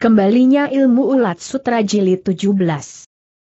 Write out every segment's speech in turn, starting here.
Kembalinya ilmu ulat sutra jilid 17.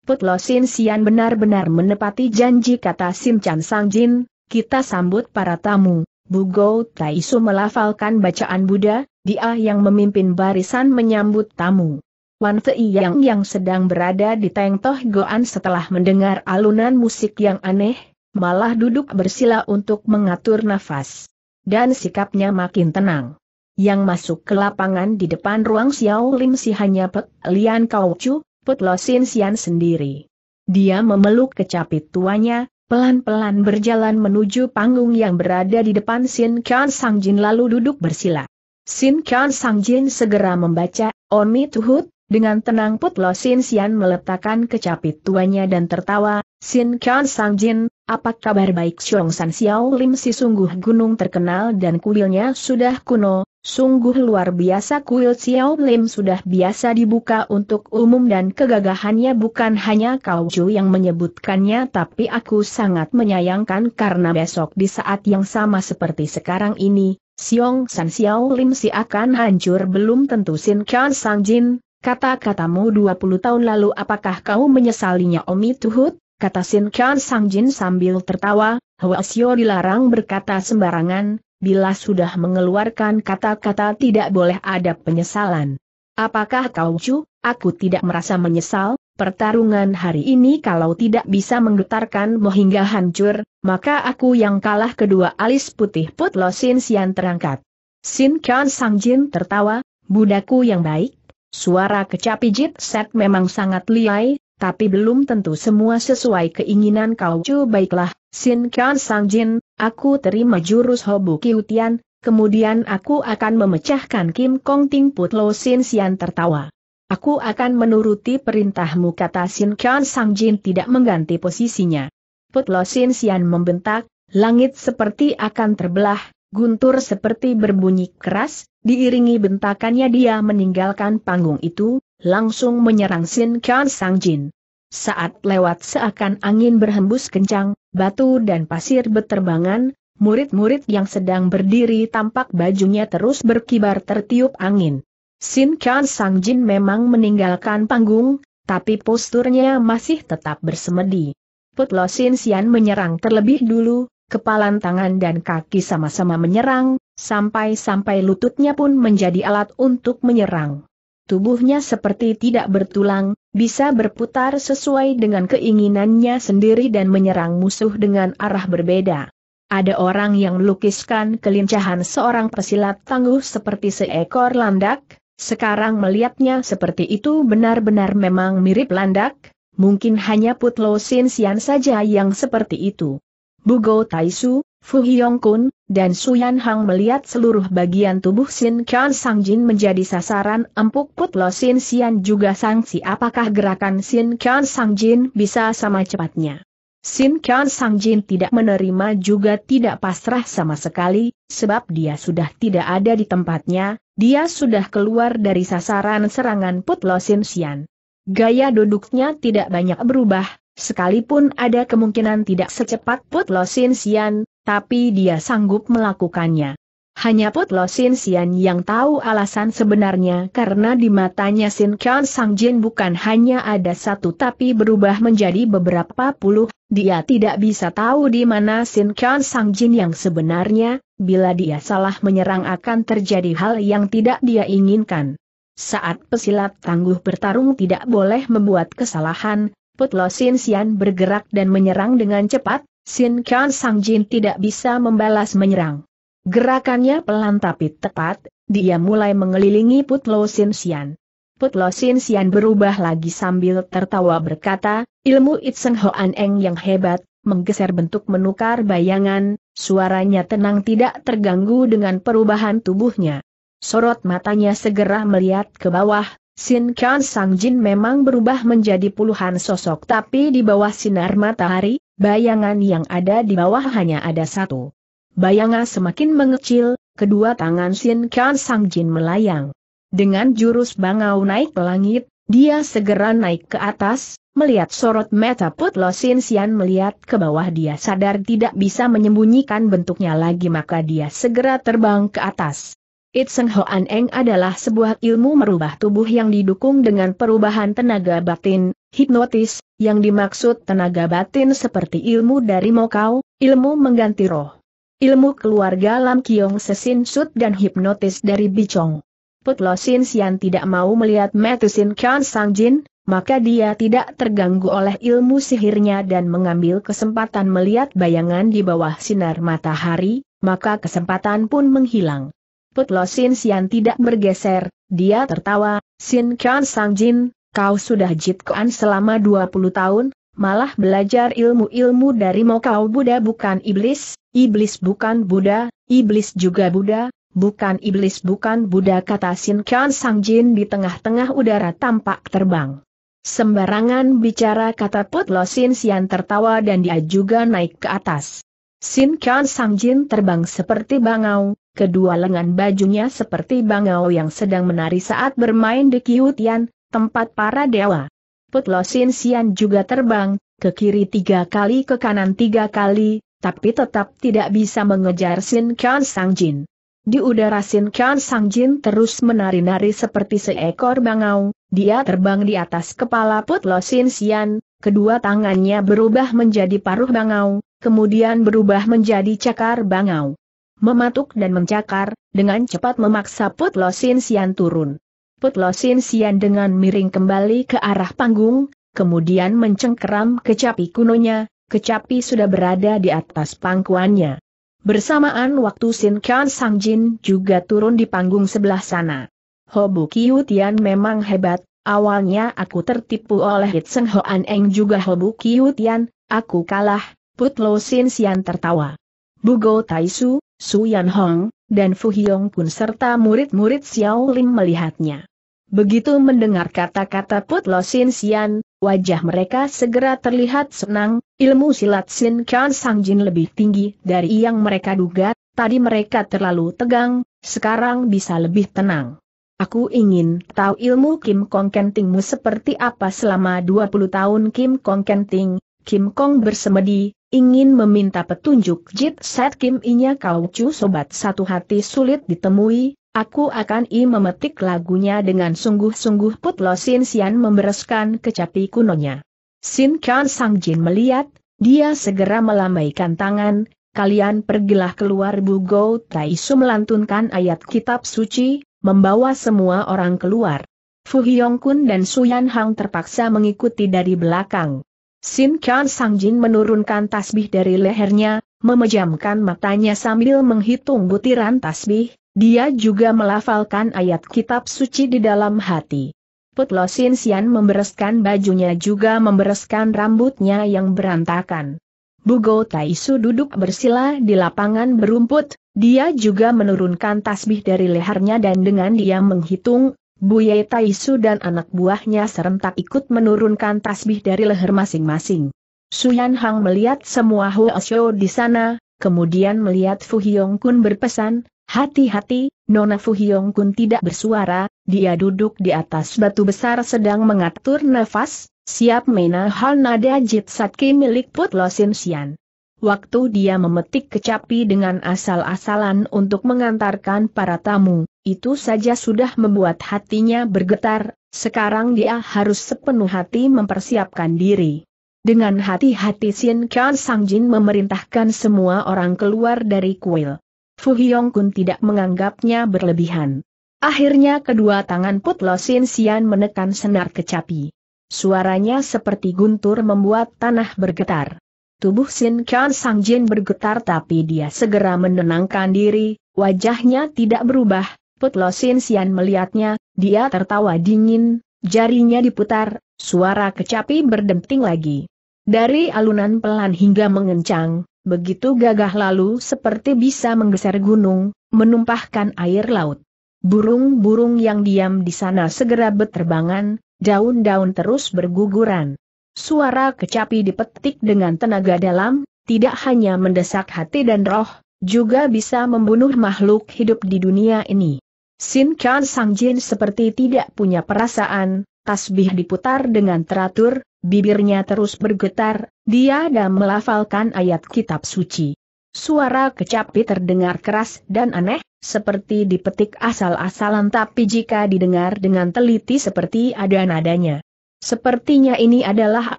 Putlo Sin Sian benar-benar menepati janji kata Sim Chan Sang Jin, kita sambut para tamu. Bugo Taisu melafalkan bacaan Buddha, dia yang memimpin barisan menyambut tamu. Wan Fei Yang yang sedang berada di Teng Toh Goan setelah mendengar alunan musik yang aneh, malah duduk bersila untuk mengatur nafas. Dan sikapnya makin tenang yang masuk ke lapangan di depan ruang Xiao Lim si hanya Pek Lian Kau Chu, Pek Lo Sin Sian sendiri. Dia memeluk kecapit tuanya, pelan-pelan berjalan menuju panggung yang berada di depan Sin Kian Sang Jin lalu duduk bersila. Sin Kian Sang Jin segera membaca, Oni Tuhut, dengan tenang Put Lo Sin Sian meletakkan kecapit tuanya dan tertawa, Sin Kian Sang Jin, apa kabar baik Xiong San Xiao Lim si sungguh gunung terkenal dan kuilnya sudah kuno, Sungguh luar biasa kuil Xiao Lim sudah biasa dibuka untuk umum dan kegagahannya bukan hanya Kau Ju yang menyebutkannya tapi aku sangat menyayangkan karena besok di saat yang sama seperti sekarang ini, Xiong San Xiao Lim si akan hancur belum tentu Sin Kian Sang Jin, kata-katamu 20 tahun lalu apakah kau menyesalinya Omi Tuhut? Kata Sin Kian Sang Jin sambil tertawa, Hwa Xiao dilarang berkata sembarangan, bila sudah mengeluarkan kata-kata tidak boleh ada penyesalan. Apakah kau cu, aku tidak merasa menyesal, pertarungan hari ini kalau tidak bisa menggetarkanmu hingga hancur, maka aku yang kalah kedua alis putih Putlo Sin Sian terangkat. Sin Kian Sang Jin tertawa, budaku yang baik, suara kecapi jit set memang sangat liai, tapi belum tentu semua sesuai keinginan kau cu baiklah, Sin Kan Sang Jin, aku terima jurus Hobu Kiutian, kemudian aku akan memecahkan Kim Kong Ting Put Lo Sin Sian tertawa. Aku akan menuruti perintahmu kata Sin Kan Sang Jin tidak mengganti posisinya. Put Lo Sin Sian membentak, langit seperti akan terbelah, guntur seperti berbunyi keras, diiringi bentakannya dia meninggalkan panggung itu, langsung menyerang Sin Kan Sang Jin. Saat lewat seakan angin berhembus kencang, batu dan pasir berterbangan, murid-murid yang sedang berdiri tampak bajunya terus berkibar tertiup angin. Sin Kan Sang Jin memang meninggalkan panggung, tapi posturnya masih tetap bersemedi. Put Lo Sin Sian menyerang terlebih dulu, kepalan tangan dan kaki sama-sama menyerang, sampai-sampai lututnya pun menjadi alat untuk menyerang. Tubuhnya seperti tidak bertulang, bisa berputar sesuai dengan keinginannya sendiri dan menyerang musuh dengan arah berbeda. Ada orang yang melukiskan kelincahan seorang pesilat tangguh seperti seekor landak, sekarang melihatnya seperti itu benar-benar memang mirip landak, mungkin hanya Putlo Sian saja yang seperti itu. Bugo Taisu, Fu Hyong Kun, dan Su Yan Hang melihat seluruh bagian tubuh Sin Kian Sang Jin menjadi sasaran empuk Put Sin Sian juga sangsi apakah gerakan Sin Kian Sang Jin bisa sama cepatnya. Sin Kian Sang Jin tidak menerima juga tidak pasrah sama sekali, sebab dia sudah tidak ada di tempatnya, dia sudah keluar dari sasaran serangan Put Sin Sian. Gaya duduknya tidak banyak berubah, Sekalipun ada kemungkinan tidak secepat Put Lo Sin Sian, tapi dia sanggup melakukannya. Hanya Put Lo Sin Sian yang tahu alasan sebenarnya karena di matanya Sin Kian Sang Jin bukan hanya ada satu tapi berubah menjadi beberapa puluh, dia tidak bisa tahu di mana Sin Kian Sang Jin yang sebenarnya, bila dia salah menyerang akan terjadi hal yang tidak dia inginkan. Saat pesilat tangguh bertarung tidak boleh membuat kesalahan, Put Lo Sin Sian bergerak dan menyerang dengan cepat, Sin Kian Sang Jin tidak bisa membalas menyerang. Gerakannya pelan tapi tepat, dia mulai mengelilingi Put Lo Sin Sian. Put Sin Sian berubah lagi sambil tertawa berkata, ilmu It Seng Hoan Eng yang hebat, menggeser bentuk menukar bayangan, suaranya tenang tidak terganggu dengan perubahan tubuhnya. Sorot matanya segera melihat ke bawah, Sin Kian Sang Jin memang berubah menjadi puluhan sosok tapi di bawah sinar matahari, bayangan yang ada di bawah hanya ada satu. Bayangan semakin mengecil, kedua tangan Sin Kian Sang Jin melayang. Dengan jurus bangau naik ke langit, dia segera naik ke atas, melihat sorot mata Put Lo Sin Sian melihat ke bawah dia sadar tidak bisa menyembunyikan bentuknya lagi maka dia segera terbang ke atas. It Seng Hoan Eng adalah sebuah ilmu merubah tubuh yang didukung dengan perubahan tenaga batin, hipnotis, yang dimaksud tenaga batin seperti ilmu dari Mokau, ilmu mengganti roh. Ilmu keluarga Lam Kiong Sesin Sut dan hipnotis dari Bichong. Bicong. Sin Sian tidak mau melihat Metusin kian Sang Jin, maka dia tidak terganggu oleh ilmu sihirnya dan mengambil kesempatan melihat bayangan di bawah sinar matahari, maka kesempatan pun menghilang. Put Lo Sin Sian tidak bergeser, dia tertawa, Sin Kian Sang Jin, kau sudah Jit Kuan selama 20 tahun, malah belajar ilmu-ilmu dari Kau Buddha bukan iblis, iblis bukan Buddha, iblis juga Buddha, bukan iblis bukan Buddha kata Sin Kian Sang Jin di tengah-tengah udara tampak terbang. Sembarangan bicara kata Put Lo Sin Sian tertawa dan dia juga naik ke atas. Sin Kian Sang Jin terbang seperti bangau, kedua lengan bajunya seperti bangau yang sedang menari saat bermain di Kiutian, tempat para dewa. Putlosin Sian juga terbang, ke kiri tiga kali ke kanan tiga kali, tapi tetap tidak bisa mengejar Sin Kian Sang Jin. Di udara Sin Kian Sang Jin terus menari-nari seperti seekor bangau, dia terbang di atas kepala Putlosin Sian, kedua tangannya berubah menjadi paruh bangau, kemudian berubah menjadi cakar bangau mematuk dan mencakar, dengan cepat memaksa Put Losin Sian turun. Put Losin Sian dengan miring kembali ke arah panggung, kemudian mencengkeram kecapi kunonya, kecapi sudah berada di atas pangkuannya. Bersamaan waktu Sin Kian Sang Jin juga turun di panggung sebelah sana. Hobu Kiu Tian memang hebat, awalnya aku tertipu oleh Hit Seng Hoan Eng juga Hobu Kiu Tian, aku kalah, Put Lo Sin Sian tertawa. Bugo Taisu, Su Yan Hong, dan Fu Hyong pun serta murid-murid Xiao Ling melihatnya. Begitu mendengar kata-kata Put Lo Sin Sian, wajah mereka segera terlihat senang, ilmu silat Sin Kian Sang Jin lebih tinggi dari yang mereka duga, tadi mereka terlalu tegang, sekarang bisa lebih tenang. Aku ingin tahu ilmu Kim Kong Kentingmu seperti apa selama 20 tahun Kim Kong Kenting, Kim Kong bersemedi, ingin meminta petunjuk Jit Set Kim Inya Kau Chu Sobat Satu Hati sulit ditemui, aku akan i memetik lagunya dengan sungguh-sungguh putlo Sin Sian membereskan kecapi kunonya. Sin Kan Sang Jin melihat, dia segera melambaikan tangan, kalian pergilah keluar Bugo Su melantunkan ayat kitab suci, membawa semua orang keluar. Fu Hyong Kun dan Su Yan Hang terpaksa mengikuti dari belakang. Sin Kian Sang Jin menurunkan tasbih dari lehernya, memejamkan matanya sambil menghitung butiran tasbih, dia juga melafalkan ayat kitab suci di dalam hati. Putlo Sin Sian membereskan bajunya juga membereskan rambutnya yang berantakan. Bugo Taisu duduk bersila di lapangan berumput, dia juga menurunkan tasbih dari lehernya dan dengan dia menghitung, Buye Taisu dan anak buahnya serentak ikut menurunkan tasbih dari leher masing-masing. Suyan Hang melihat semua Huasyo di sana, kemudian melihat Fu Hyong Kun berpesan, hati-hati, Nona Fu Hyong Kun tidak bersuara, dia duduk di atas batu besar sedang mengatur nafas, siap mena hal nada jitsatki satki milik Put Losin Sian. Waktu dia memetik kecapi dengan asal-asalan untuk mengantarkan para tamu, itu saja sudah membuat hatinya bergetar, sekarang dia harus sepenuh hati mempersiapkan diri. Dengan hati-hati Sin Sang Jin memerintahkan semua orang keluar dari kuil. Fu Hyong Kun tidak menganggapnya berlebihan. Akhirnya kedua tangan Put Lo Sin Sian menekan senar kecapi. Suaranya seperti guntur membuat tanah bergetar. Tubuh Sin Kian Sang Jin bergetar tapi dia segera menenangkan diri, wajahnya tidak berubah, Putlo Sin Sian melihatnya, dia tertawa dingin, jarinya diputar, suara kecapi berdenting lagi. Dari alunan pelan hingga mengencang, begitu gagah lalu seperti bisa menggeser gunung, menumpahkan air laut. Burung-burung yang diam di sana segera berterbangan, daun-daun terus berguguran. Suara kecapi dipetik dengan tenaga dalam, tidak hanya mendesak hati dan roh, juga bisa membunuh makhluk hidup di dunia ini. Sin Chan Sang Jin seperti tidak punya perasaan, tasbih diputar dengan teratur, bibirnya terus bergetar, dia dan melafalkan ayat kitab suci. Suara kecapi terdengar keras dan aneh, seperti dipetik asal-asalan tapi jika didengar dengan teliti seperti ada nadanya. Sepertinya ini adalah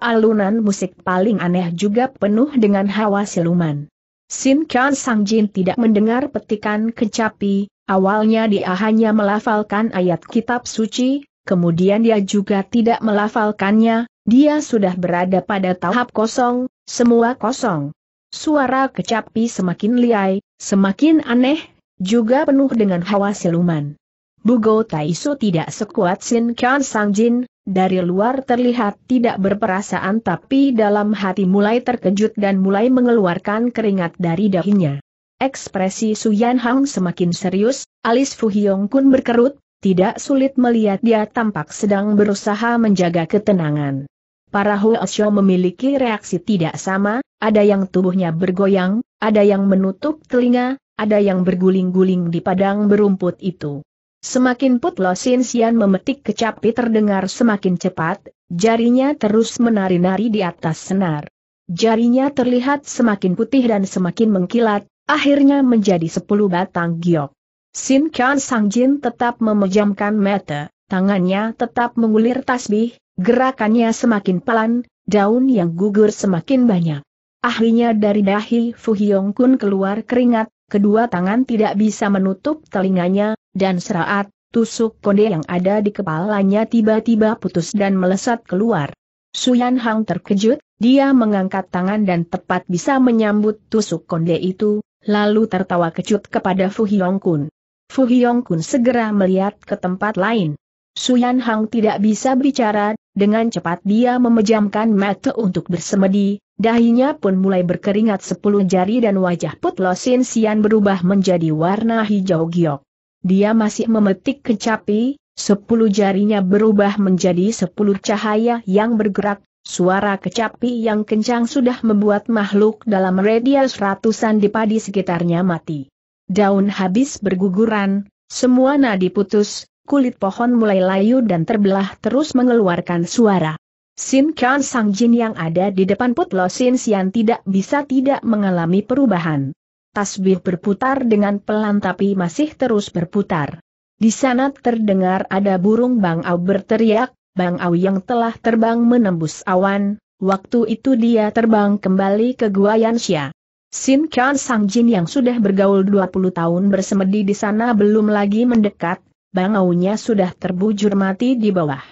alunan musik paling aneh juga penuh dengan hawa siluman. Sin Kian Sang Jin tidak mendengar petikan kecapi, awalnya dia hanya melafalkan ayat kitab suci, kemudian dia juga tidak melafalkannya, dia sudah berada pada tahap kosong, semua kosong. Suara kecapi semakin liai, semakin aneh, juga penuh dengan hawa siluman. Bugo Taisu tidak sekuat Sin Kian Sang Jin, dari luar terlihat tidak berperasaan tapi dalam hati mulai terkejut dan mulai mengeluarkan keringat dari dahinya. Ekspresi Yan Hang semakin serius, alis Fuhyong Kun berkerut, tidak sulit melihat dia tampak sedang berusaha menjaga ketenangan. Para Xiao memiliki reaksi tidak sama, ada yang tubuhnya bergoyang, ada yang menutup telinga, ada yang berguling-guling di padang berumput itu. Semakin Put Lo Sin Sian memetik kecapi terdengar semakin cepat, jarinya terus menari-nari di atas senar. Jarinya terlihat semakin putih dan semakin mengkilat, akhirnya menjadi sepuluh batang giok. Sin Kian Sang Jin tetap memejamkan mata, tangannya tetap mengulir tasbih, gerakannya semakin pelan, daun yang gugur semakin banyak. Akhirnya dari dahi Fu Hyong Kun keluar keringat, kedua tangan tidak bisa menutup telinganya, dan seraat, tusuk konde yang ada di kepalanya tiba-tiba putus dan melesat keluar. Suyan Hang terkejut, dia mengangkat tangan dan tepat bisa menyambut tusuk konde itu, lalu tertawa kecut kepada Fu Hyong Kun. Fu Hyong Kun segera melihat ke tempat lain. Suyan Hang tidak bisa bicara, dengan cepat dia memejamkan mata untuk bersemedi, dahinya pun mulai berkeringat sepuluh jari dan wajah Putlosin Sian berubah menjadi warna hijau giok. Dia masih memetik kecapi, sepuluh jarinya berubah menjadi sepuluh cahaya yang bergerak, suara kecapi yang kencang sudah membuat makhluk dalam radius ratusan di padi sekitarnya mati. Daun habis berguguran, semua nadi putus, kulit pohon mulai layu dan terbelah terus mengeluarkan suara. Sin Kian Sang Jin yang ada di depan Putlo Sin Sian tidak bisa tidak mengalami perubahan. Tasbih berputar dengan pelan tapi masih terus berputar. Di sana terdengar ada burung Bang Au berteriak, Bang Au yang telah terbang menembus awan, waktu itu dia terbang kembali ke Gua Yanxia. Sin Kian Sang Jin yang sudah bergaul 20 tahun bersemedi di sana belum lagi mendekat, bangaunya sudah terbujur mati di bawah.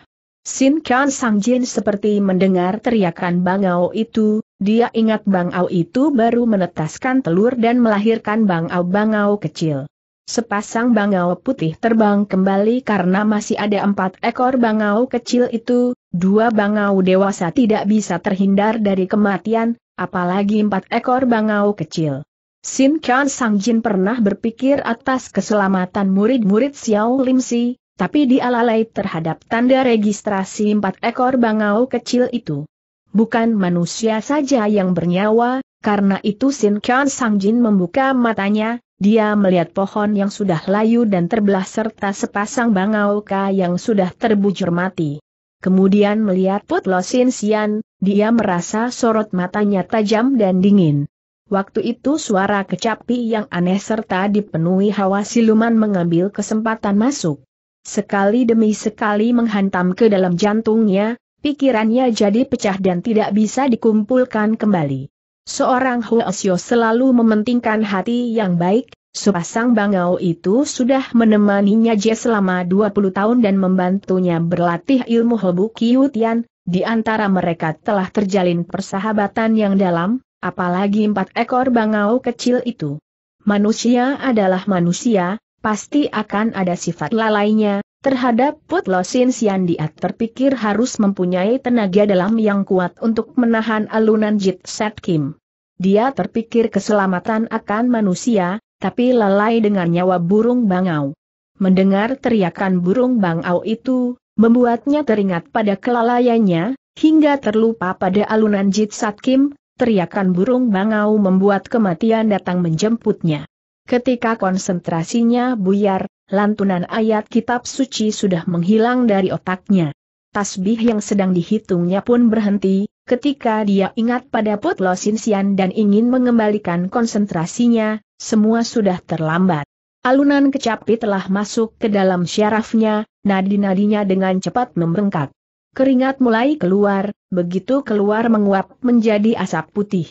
Sin Kian Sang Jin seperti mendengar teriakan bangau itu, dia ingat bangau itu baru menetaskan telur dan melahirkan bangau-bangau kecil. Sepasang bangau putih terbang kembali karena masih ada empat ekor bangau kecil itu, dua bangau dewasa tidak bisa terhindar dari kematian, apalagi empat ekor bangau kecil. Sin Kian Sang Jin pernah berpikir atas keselamatan murid-murid Xiao Lim Si, tapi dia terhadap tanda registrasi empat ekor bangau kecil itu. Bukan manusia saja yang bernyawa, karena itu Sin Kian Sang Jin membuka matanya, dia melihat pohon yang sudah layu dan terbelah serta sepasang bangau ka yang sudah terbujur mati. Kemudian melihat Put Lo Sin Sian, dia merasa sorot matanya tajam dan dingin. Waktu itu suara kecapi yang aneh serta dipenuhi hawa siluman mengambil kesempatan masuk. Sekali demi sekali menghantam ke dalam jantungnya, pikirannya jadi pecah dan tidak bisa dikumpulkan kembali. Seorang Huo selalu mementingkan hati yang baik, sepasang bangau itu sudah menemaninya Je selama 20 tahun dan membantunya berlatih ilmu Hobu Kiutian, di antara mereka telah terjalin persahabatan yang dalam, Apalagi empat ekor bangau kecil itu. Manusia adalah manusia, pasti akan ada sifat lalainya, terhadap Putlosin Siandiat terpikir harus mempunyai tenaga dalam yang kuat untuk menahan alunan Jit Set Kim. Dia terpikir keselamatan akan manusia, tapi lalai dengan nyawa burung bangau. Mendengar teriakan burung bangau itu, membuatnya teringat pada kelalaiannya, hingga terlupa pada alunan Jit Sat Kim, teriakan burung bangau membuat kematian datang menjemputnya. Ketika konsentrasinya buyar, lantunan ayat kitab suci sudah menghilang dari otaknya. Tasbih yang sedang dihitungnya pun berhenti, ketika dia ingat pada Putlo Sinsian dan ingin mengembalikan konsentrasinya, semua sudah terlambat. Alunan kecapi telah masuk ke dalam syarafnya, nadi-nadinya dengan cepat membengkak. Keringat mulai keluar, begitu keluar menguap menjadi asap putih.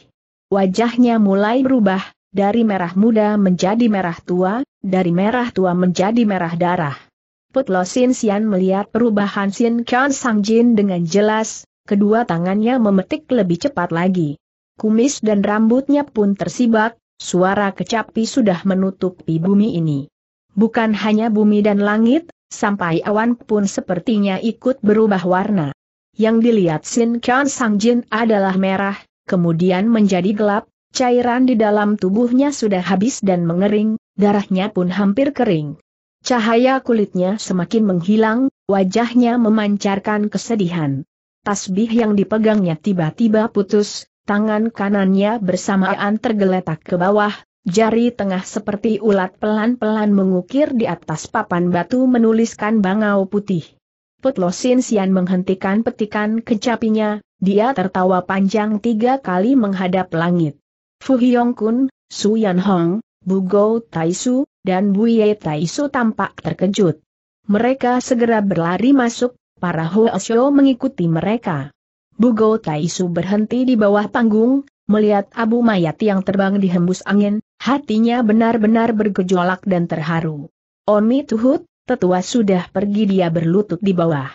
Wajahnya mulai berubah, dari merah muda menjadi merah tua, dari merah tua menjadi merah darah. Putlo Sin Sian melihat perubahan Sin Kian Sang Jin dengan jelas, kedua tangannya memetik lebih cepat lagi. Kumis dan rambutnya pun tersibak, suara kecapi sudah menutupi bumi ini. Bukan hanya bumi dan langit, sampai awan pun sepertinya ikut berubah warna. Yang dilihat Sin Kian Sang Jin adalah merah, kemudian menjadi gelap, cairan di dalam tubuhnya sudah habis dan mengering, darahnya pun hampir kering. Cahaya kulitnya semakin menghilang, wajahnya memancarkan kesedihan. Tasbih yang dipegangnya tiba-tiba putus, tangan kanannya bersamaan tergeletak ke bawah, Jari tengah seperti ulat pelan-pelan mengukir di atas papan batu menuliskan bangau putih. Putlosin Sian menghentikan petikan kecapinya, dia tertawa panjang tiga kali menghadap langit. Fu Hyong Kun, Su Yan Hong, Bugou Taisu, dan Bu Ye Taisu tampak terkejut. Mereka segera berlari masuk, para Hoesyo mengikuti mereka. Bugou Taisu berhenti di bawah panggung, melihat abu mayat yang terbang dihembus angin, Hatinya benar-benar bergejolak dan terharu. Omi Tuhut, tetua sudah pergi dia berlutut di bawah.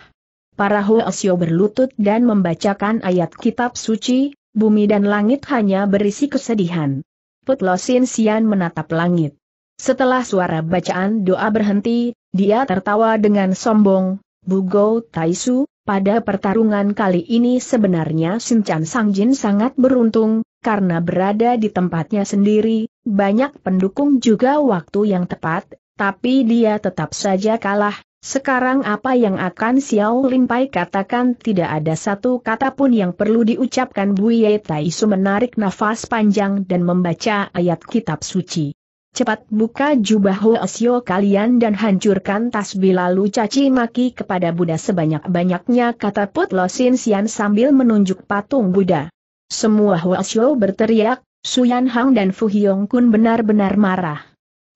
Para Hoesyo berlutut dan membacakan ayat kitab suci, bumi dan langit hanya berisi kesedihan. Putlosin Sian menatap langit. Setelah suara bacaan doa berhenti, dia tertawa dengan sombong, Bugou Taisu, pada pertarungan kali ini sebenarnya Sinchan Sangjin sangat beruntung, karena berada di tempatnya sendiri, banyak pendukung juga waktu yang tepat, tapi dia tetap saja kalah. Sekarang apa yang akan Xiao Limpai katakan tidak ada satu kata pun yang perlu diucapkan Buye Taisu menarik nafas panjang dan membaca ayat kitab suci. Cepat buka jubah Hoesio kalian dan hancurkan tasbih lalu caci maki kepada Buddha sebanyak-banyaknya kata Put Losin Sian sambil menunjuk patung Buddha. Semua Hoesio berteriak, Yan Hang dan Fu Hyong Kun benar-benar marah.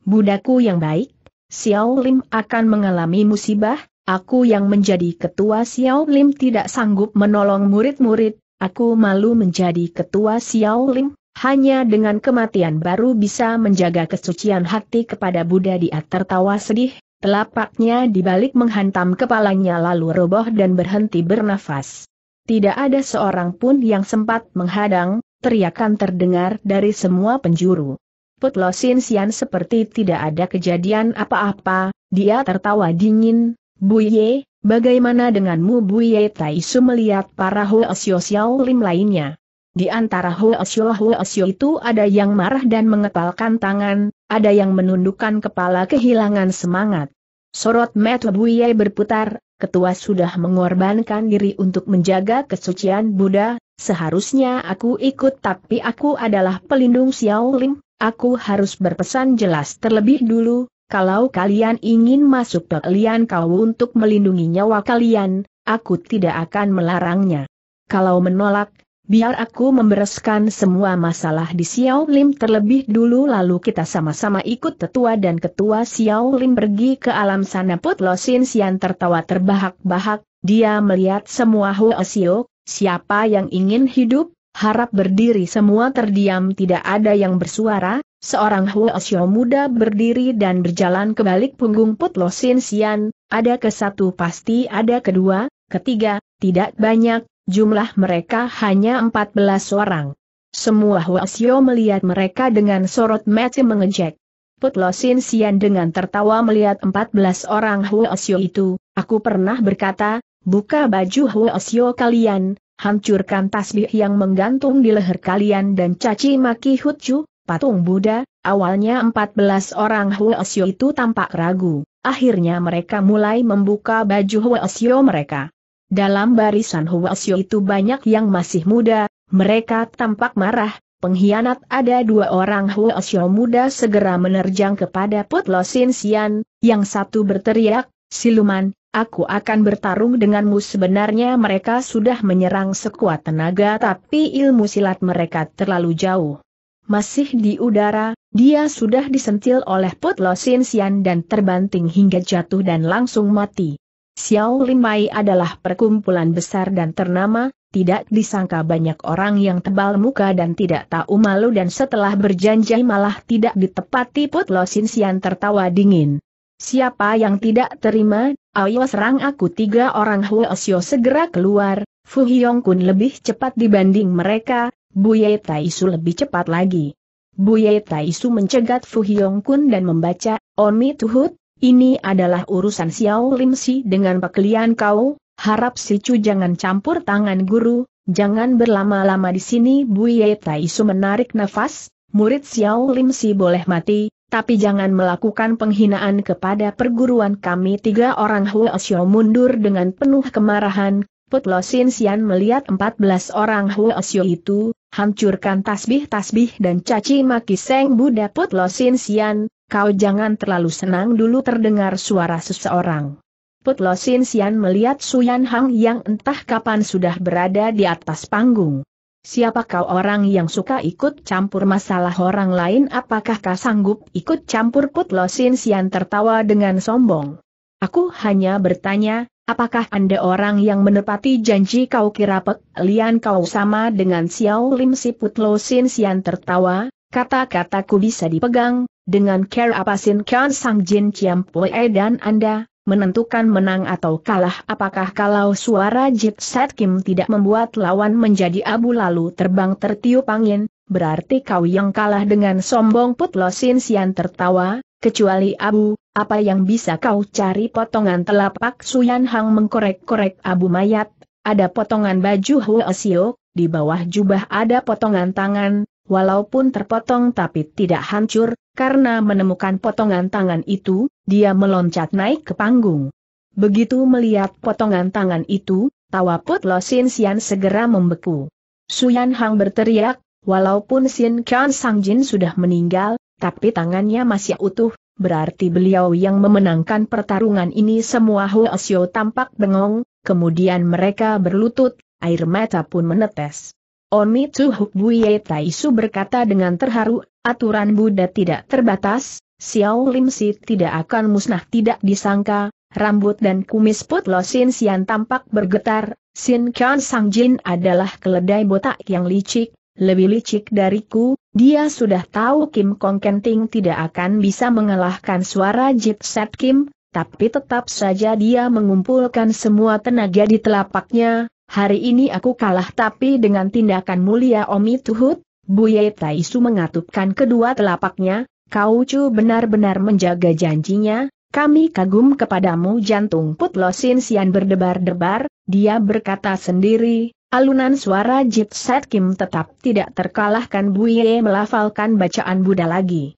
Budaku yang baik, Xiao Lim akan mengalami musibah, aku yang menjadi ketua Xiao Lim tidak sanggup menolong murid-murid, aku malu menjadi ketua Xiao Lim, hanya dengan kematian baru bisa menjaga kesucian hati kepada Buddha dia tertawa sedih, telapaknya dibalik menghantam kepalanya lalu roboh dan berhenti bernafas. Tidak ada seorang pun yang sempat menghadang, teriakan terdengar dari semua penjuru. Putlosin Sian seperti tidak ada kejadian apa-apa, dia tertawa dingin, Buye, bagaimana denganmu Buye Taisu melihat para Huo Xiao Lim lainnya? Di antara Huasyo-Huasyo itu ada yang marah dan mengepalkan tangan, ada yang menundukkan kepala kehilangan semangat. Sorot mata Buye berputar, ketua sudah mengorbankan diri untuk menjaga kesucian Buddha, seharusnya aku ikut tapi aku adalah pelindung Xiao Ling, aku harus berpesan jelas terlebih dulu, kalau kalian ingin masuk ke lian kau untuk melindungi nyawa kalian, aku tidak akan melarangnya. Kalau menolak, Biar aku membereskan semua masalah di Xiao Lim terlebih dulu lalu kita sama-sama ikut tetua dan ketua Xiao Lim pergi ke alam sana Put Lo Xin Sian tertawa terbahak-bahak, dia melihat semua Huo Xiao, siapa yang ingin hidup, harap berdiri semua terdiam tidak ada yang bersuara, seorang Huo Xiao muda berdiri dan berjalan ke balik punggung Put Lo Xin Sian, ada ke satu pasti ada kedua, ketiga, tidak banyak, jumlah mereka hanya 14 orang. Semua Huasio melihat mereka dengan sorot mata mengejek. Putlosin Sian dengan tertawa melihat 14 orang Huasio itu, aku pernah berkata, buka baju Huasio kalian, hancurkan tasbih yang menggantung di leher kalian dan caci maki Hutju, patung Buddha, awalnya 14 orang Huasio itu tampak ragu, akhirnya mereka mulai membuka baju Huasio mereka. Dalam barisan Huasyo itu banyak yang masih muda, mereka tampak marah, pengkhianat ada dua orang Huasyo muda segera menerjang kepada Putlo Sian. yang satu berteriak, Siluman, aku akan bertarung denganmu sebenarnya mereka sudah menyerang sekuat tenaga tapi ilmu silat mereka terlalu jauh. Masih di udara, dia sudah disentil oleh Putlo Sian dan terbanting hingga jatuh dan langsung mati. Xiao Limai adalah perkumpulan besar dan ternama, tidak disangka banyak orang yang tebal muka dan tidak tahu malu dan setelah berjanji malah tidak ditepati Put Lo Sian tertawa dingin. Siapa yang tidak terima, ayo serang aku tiga orang Huo Huosio segera keluar, Fu Hyong Kun lebih cepat dibanding mereka, Bu Tai Taisu lebih cepat lagi. Bu Tai Taisu mencegat Fu Hyong Kun dan membaca, Omi Tuhut, ini adalah urusan Xiao Lim Si dengan pekerjaan kau, harap si Chu jangan campur tangan guru, jangan berlama-lama di sini Bu Buye Taisu menarik nafas, murid Xiao Lim Si boleh mati, tapi jangan melakukan penghinaan kepada perguruan kami tiga orang Hua Xiao mundur dengan penuh kemarahan, Put Lo Sin Sian melihat 14 orang Hua Xiao itu, hancurkan tasbih-tasbih dan caci maki Seng Buddha Put Lo Sin Sian, kau jangan terlalu senang dulu terdengar suara seseorang. Putlo Lo Sin Sian melihat Suyan Hang yang entah kapan sudah berada di atas panggung. Siapa kau orang yang suka ikut campur masalah orang lain apakah kau sanggup ikut campur Putlo Lo Sin Sian tertawa dengan sombong. Aku hanya bertanya, apakah anda orang yang menepati janji kau kira Pek Lian kau sama dengan Xiao Lim si Put Sin Sian tertawa, kata-kataku bisa dipegang, dengan care apa Sin Kian Sang Jin Chiam Pue dan Anda, menentukan menang atau kalah apakah kalau suara Jit Set Kim tidak membuat lawan menjadi abu lalu terbang tertiup angin, berarti kau yang kalah dengan sombong Put Lo Sin Sian tertawa, kecuali abu, apa yang bisa kau cari potongan telapak Suyan Hang mengkorek-korek abu mayat, ada potongan baju Hua Sio, di bawah jubah ada potongan tangan, walaupun terpotong tapi tidak hancur, karena menemukan potongan tangan itu, dia meloncat naik ke panggung. Begitu melihat potongan tangan itu, tawa Put Lo Sin Sian segera membeku. Suyan Hang berteriak, walaupun Sin Kian Sang Jin sudah meninggal, tapi tangannya masih utuh, berarti beliau yang memenangkan pertarungan ini semua Huo Xiao tampak bengong, kemudian mereka berlutut, air mata pun menetes. Oni Tuhuk Buye Taisu berkata dengan terharu, aturan Buddha tidak terbatas, Xiao Lim Si tidak akan musnah tidak disangka, rambut dan kumis Put Lo Sin Sian tampak bergetar, Sin Kian Sang Jin adalah keledai botak yang licik, lebih licik dariku, dia sudah tahu Kim Kong Kenting tidak akan bisa mengalahkan suara Jit Set Kim, tapi tetap saja dia mengumpulkan semua tenaga di telapaknya, Hari ini aku kalah tapi dengan tindakan mulia Omi Tuhut, Buye Taisu mengatupkan kedua telapaknya, Kau cu benar-benar menjaga janjinya, kami kagum kepadamu jantung Sin Sian berdebar-debar, dia berkata sendiri, alunan suara Jit Set Kim tetap tidak terkalahkan Buye melafalkan bacaan Buddha lagi.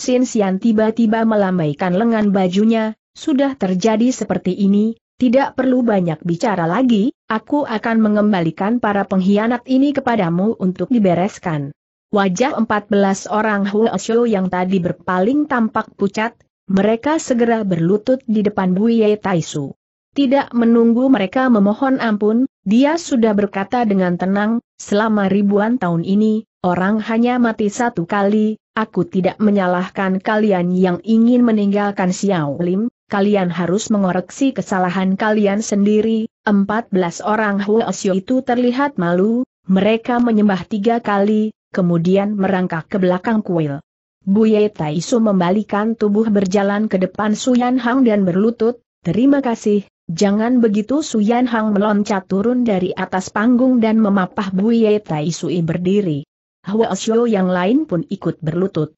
Sin Sian tiba-tiba melambaikan lengan bajunya, sudah terjadi seperti ini, tidak perlu banyak bicara lagi, aku akan mengembalikan para pengkhianat ini kepadamu untuk dibereskan. Wajah 14 orang Huo yang tadi berpaling tampak pucat, mereka segera berlutut di depan Buye Taisu. Tidak menunggu mereka memohon ampun, dia sudah berkata dengan tenang, selama ribuan tahun ini, orang hanya mati satu kali, aku tidak menyalahkan kalian yang ingin meninggalkan Xiao Lim, kalian harus mengoreksi kesalahan kalian sendiri. Empat belas orang Huosio itu terlihat malu, mereka menyembah tiga kali, kemudian merangkak ke belakang kuil. Buye Taisu membalikan tubuh berjalan ke depan Suyan Hang dan berlutut, terima kasih, jangan begitu Suyan Hang meloncat turun dari atas panggung dan memapah Buye Taisu berdiri. Huosio yang lain pun ikut berlutut.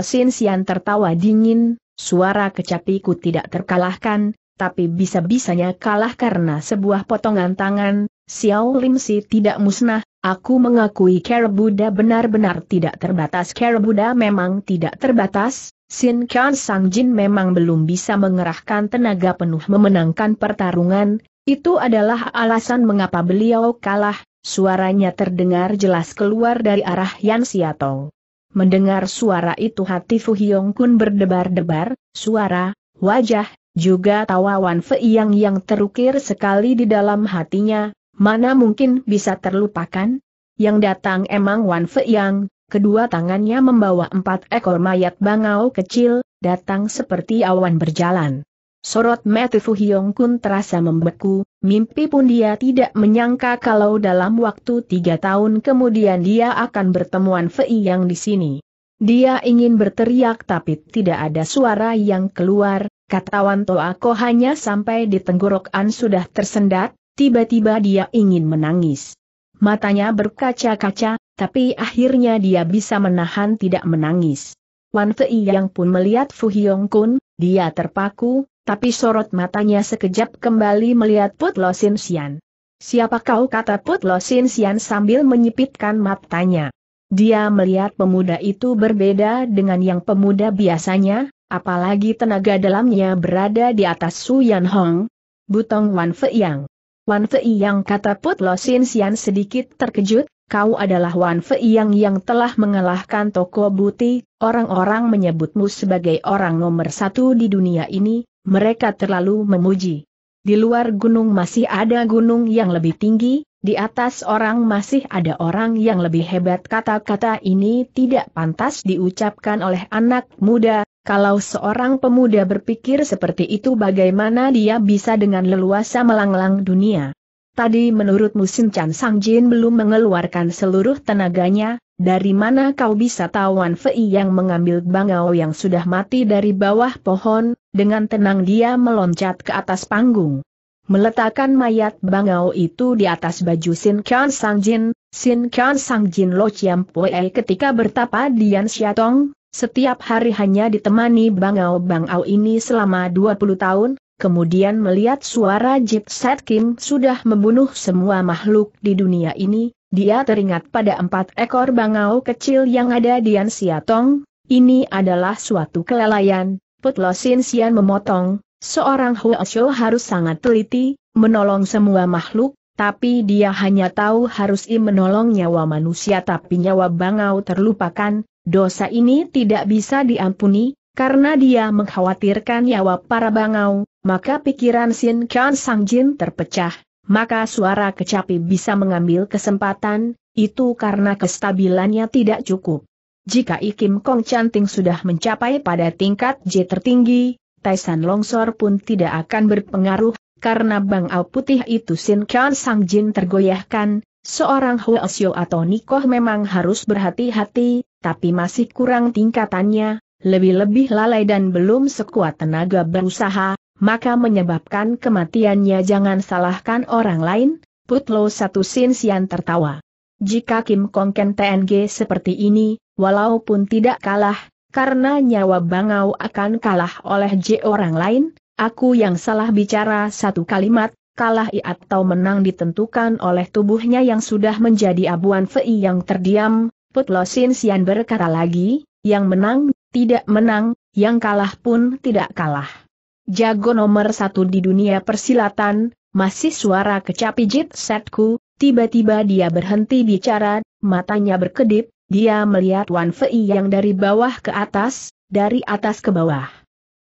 Sin Sian tertawa dingin, Suara kecapiku tidak terkalahkan, tapi bisa-bisanya kalah karena sebuah potongan tangan, Xiao Lim Si tidak musnah, aku mengakui Kera Buddha benar-benar tidak terbatas Kera Buddha memang tidak terbatas, Sin Kian Sang Jin memang belum bisa mengerahkan tenaga penuh memenangkan pertarungan, itu adalah alasan mengapa beliau kalah, suaranya terdengar jelas keluar dari arah Yan Xiaotong. Mendengar suara itu hati Fu Hyong Kun berdebar-debar, suara, wajah, juga tawa Wan Fei yang yang terukir sekali di dalam hatinya, mana mungkin bisa terlupakan? Yang datang emang Wan Fei yang, kedua tangannya membawa empat ekor mayat bangau kecil, datang seperti awan berjalan. Sorot mata Fu Hyong Kun terasa membeku, Mimpi pun dia tidak menyangka kalau dalam waktu tiga tahun kemudian dia akan bertemuan Fei yang di sini. Dia ingin berteriak tapi tidak ada suara yang keluar, kata Toa, Ako hanya sampai di tenggorokan sudah tersendat, tiba-tiba dia ingin menangis. Matanya berkaca-kaca, tapi akhirnya dia bisa menahan tidak menangis. Wan Fei yang pun melihat Fu Hyong Kun, dia terpaku, tapi sorot matanya sekejap kembali melihat Put Lo Sin Sian. Siapa kau kata Put Lo Sin Sian sambil menyipitkan matanya. Dia melihat pemuda itu berbeda dengan yang pemuda biasanya, apalagi tenaga dalamnya berada di atas Su Yan Hong. Butong Wan Fei Yang. Wan Fei Yang kata Put Lo Sin Sian sedikit terkejut, kau adalah Wan Fei Yang yang telah mengalahkan toko buti, orang-orang menyebutmu sebagai orang nomor satu di dunia ini, mereka terlalu memuji. Di luar gunung masih ada gunung yang lebih tinggi, di atas orang masih ada orang yang lebih hebat. Kata-kata ini tidak pantas diucapkan oleh anak muda, kalau seorang pemuda berpikir seperti itu bagaimana dia bisa dengan leluasa melanglang dunia. Tadi menurutmu Sang Jin belum mengeluarkan seluruh tenaganya, dari mana kau bisa tahu Wan Fei yang mengambil bangau yang sudah mati dari bawah pohon, dengan tenang dia meloncat ke atas panggung. Meletakkan mayat Bangau itu di atas baju Sin Kian Sang Jin, Sin Kian Sang Jin Lo Chiam Pue ketika bertapa di Yan Xiatong, setiap hari hanya ditemani Bangau-Bangau ini selama 20 tahun, kemudian melihat suara Jip Set Kim sudah membunuh semua makhluk di dunia ini, dia teringat pada empat ekor Bangau kecil yang ada di Yan Xiatong, ini adalah suatu kelalaian, Put Lo Sin Sian memotong, seorang Huo Xiu harus sangat teliti, menolong semua makhluk, tapi dia hanya tahu harus menolong nyawa manusia tapi nyawa bangau terlupakan, dosa ini tidak bisa diampuni, karena dia mengkhawatirkan nyawa para bangau, maka pikiran Sin Kian Sang Jin terpecah, maka suara kecapi bisa mengambil kesempatan, itu karena kestabilannya tidak cukup. Jika Ikim Kong Chanting sudah mencapai pada tingkat J tertinggi, Taisan Longsor pun tidak akan berpengaruh, karena Bang Bangau Putih itu Sin Kan Sang Jin tergoyahkan, seorang Xiu atau Nikoh memang harus berhati-hati, tapi masih kurang tingkatannya, lebih-lebih lalai dan belum sekuat tenaga berusaha, maka menyebabkan kematiannya jangan salahkan orang lain, Putlo Satu Sin Sian tertawa. Jika Kim Kongken TNG seperti ini, walaupun tidak kalah, karena nyawa bangau akan kalah oleh J orang lain, aku yang salah bicara satu kalimat, kalah I atau menang ditentukan oleh tubuhnya yang sudah menjadi abuan Fei yang terdiam, Putlosin Sian berkata lagi, yang menang, tidak menang, yang kalah pun tidak kalah. Jago nomor satu di dunia persilatan, masih suara kecapi jit setku, Tiba-tiba dia berhenti bicara, matanya berkedip, dia melihat Wan Fei yang dari bawah ke atas, dari atas ke bawah.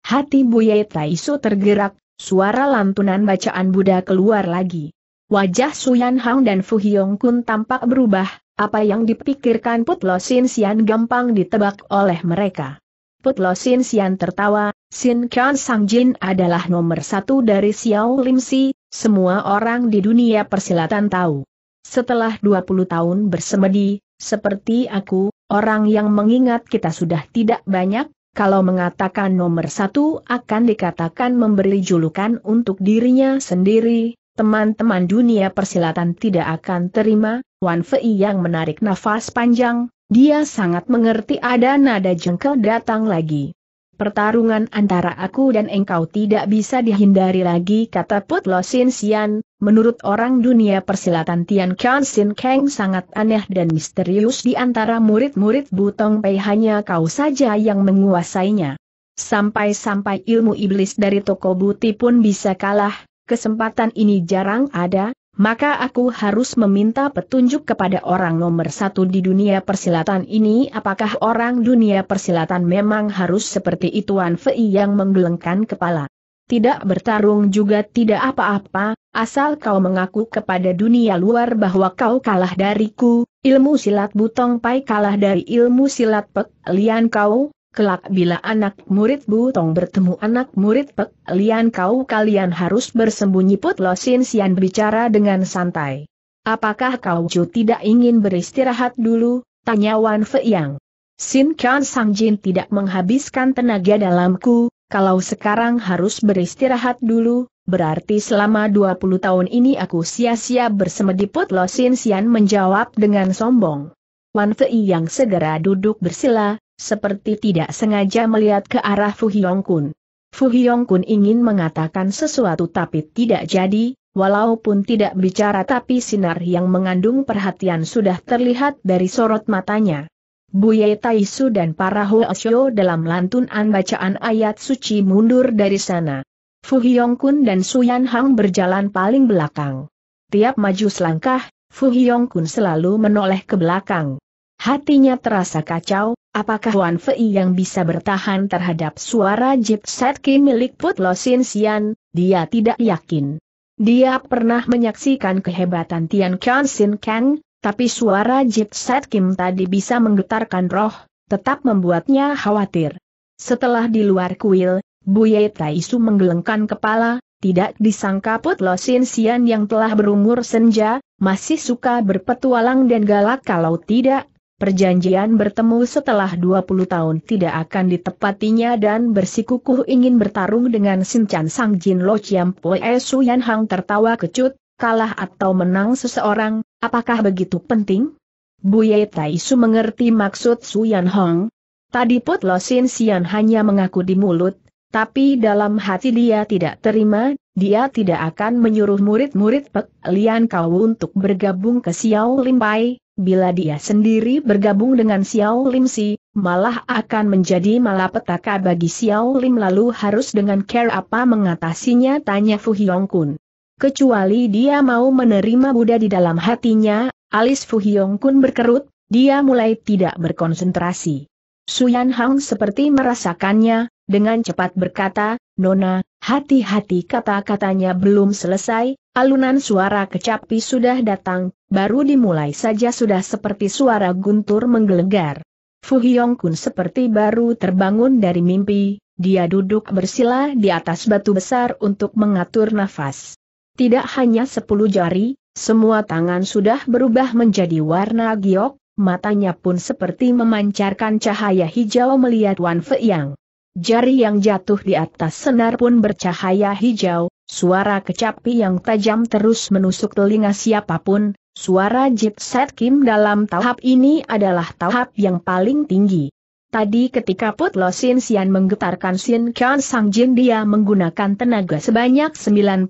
Hati Buye Taiso tergerak, suara lantunan bacaan Buddha keluar lagi. Wajah Suyan Hang dan Fu Hyong Kun tampak berubah, apa yang dipikirkan Put Lo Sin Sian gampang ditebak oleh mereka. Putlo Sin Sian tertawa, Sin Kian Sang Jin adalah nomor satu dari Xiao Lim Si, semua orang di dunia persilatan tahu. Setelah 20 tahun bersemedi, seperti aku, orang yang mengingat kita sudah tidak banyak, kalau mengatakan nomor satu akan dikatakan memberi julukan untuk dirinya sendiri, teman-teman dunia persilatan tidak akan terima, Wan Fei yang menarik nafas panjang, dia sangat mengerti ada nada jengkel datang lagi. Pertarungan antara aku dan engkau tidak bisa dihindari lagi kata Put Lo Sin Sian, menurut orang dunia persilatan Tian Kian Sin Kang sangat aneh dan misterius di antara murid-murid Butong Pei hanya kau saja yang menguasainya. Sampai-sampai ilmu iblis dari toko buti pun bisa kalah, kesempatan ini jarang ada, maka aku harus meminta petunjuk kepada orang nomor satu di dunia persilatan ini apakah orang dunia persilatan memang harus seperti ituan Fei yang menggelengkan kepala. Tidak bertarung juga tidak apa-apa, asal kau mengaku kepada dunia luar bahwa kau kalah dariku, ilmu silat butong pai kalah dari ilmu silat pek lian kau, Kelak bila anak murid Butong bertemu anak murid Pek Lian kau kalian harus bersembunyi Put Lo Sin Sian bicara dengan santai. Apakah kau Ju tidak ingin beristirahat dulu? Tanya Wan Fei Yang. Sin Kian Sang Jin tidak menghabiskan tenaga dalamku, kalau sekarang harus beristirahat dulu, berarti selama 20 tahun ini aku sia-sia bersemedi Put Lo Sin Sian menjawab dengan sombong. Wan Fei Yang segera duduk bersila, seperti tidak sengaja melihat ke arah Fu Hyong Kun. Fu Hyong ingin mengatakan sesuatu tapi tidak jadi, walaupun tidak bicara tapi sinar yang mengandung perhatian sudah terlihat dari sorot matanya. Buye Taisu dan para Hoesyo dalam lantunan bacaan ayat suci mundur dari sana. Fu Hyong dan Suyan Hang berjalan paling belakang. Tiap maju selangkah, Fu Hyong selalu menoleh ke belakang. Hatinya terasa kacau, apakah Wan Fei yang bisa bertahan terhadap suara Jip Set Kim milik Put Lo Sin Sian, dia tidak yakin. Dia pernah menyaksikan kehebatan Tian Kian Sin Kang, tapi suara Jip Set Kim tadi bisa menggetarkan roh, tetap membuatnya khawatir. Setelah di luar kuil, Bu Buye Taisu menggelengkan kepala, tidak disangka Put Lo Sin Sian yang telah berumur senja, masih suka berpetualang dan galak kalau tidak perjanjian bertemu setelah 20 tahun tidak akan ditepatinya dan bersikukuh ingin bertarung dengan Sinchan Sang Jin Lo Chiam Su Yan Hang tertawa kecut, kalah atau menang seseorang, apakah begitu penting? Bu Tai Su mengerti maksud Su Yan Hang. Tadi Put Lo Sin Sian hanya mengaku di mulut, tapi dalam hati dia tidak terima dia tidak akan menyuruh murid-murid Pek Lian Kau untuk bergabung ke Xiao Limpai, Bila dia sendiri bergabung dengan Xiao Lim Si, malah akan menjadi malapetaka bagi Xiao Lim lalu harus dengan care apa mengatasinya tanya Fu Hyong Kun. Kecuali dia mau menerima Buddha di dalam hatinya, alis Fu Hyong Kun berkerut, dia mulai tidak berkonsentrasi. Suyan Hang seperti merasakannya, dengan cepat berkata, Nona, hati-hati kata-katanya belum selesai, alunan suara kecapi sudah datang, baru dimulai saja sudah seperti suara guntur menggelegar. Fu Hyong Kun seperti baru terbangun dari mimpi, dia duduk bersila di atas batu besar untuk mengatur nafas. Tidak hanya sepuluh jari, semua tangan sudah berubah menjadi warna giok, matanya pun seperti memancarkan cahaya hijau melihat Wan Yang. Jari yang jatuh di atas senar pun bercahaya hijau, suara kecapi yang tajam terus menusuk telinga siapapun, Suara Jip Set Kim dalam tahap ini adalah tahap yang paling tinggi. Tadi ketika Put Lo Sin Sian menggetarkan Sin Kian Sang Jin dia menggunakan tenaga sebanyak 90%,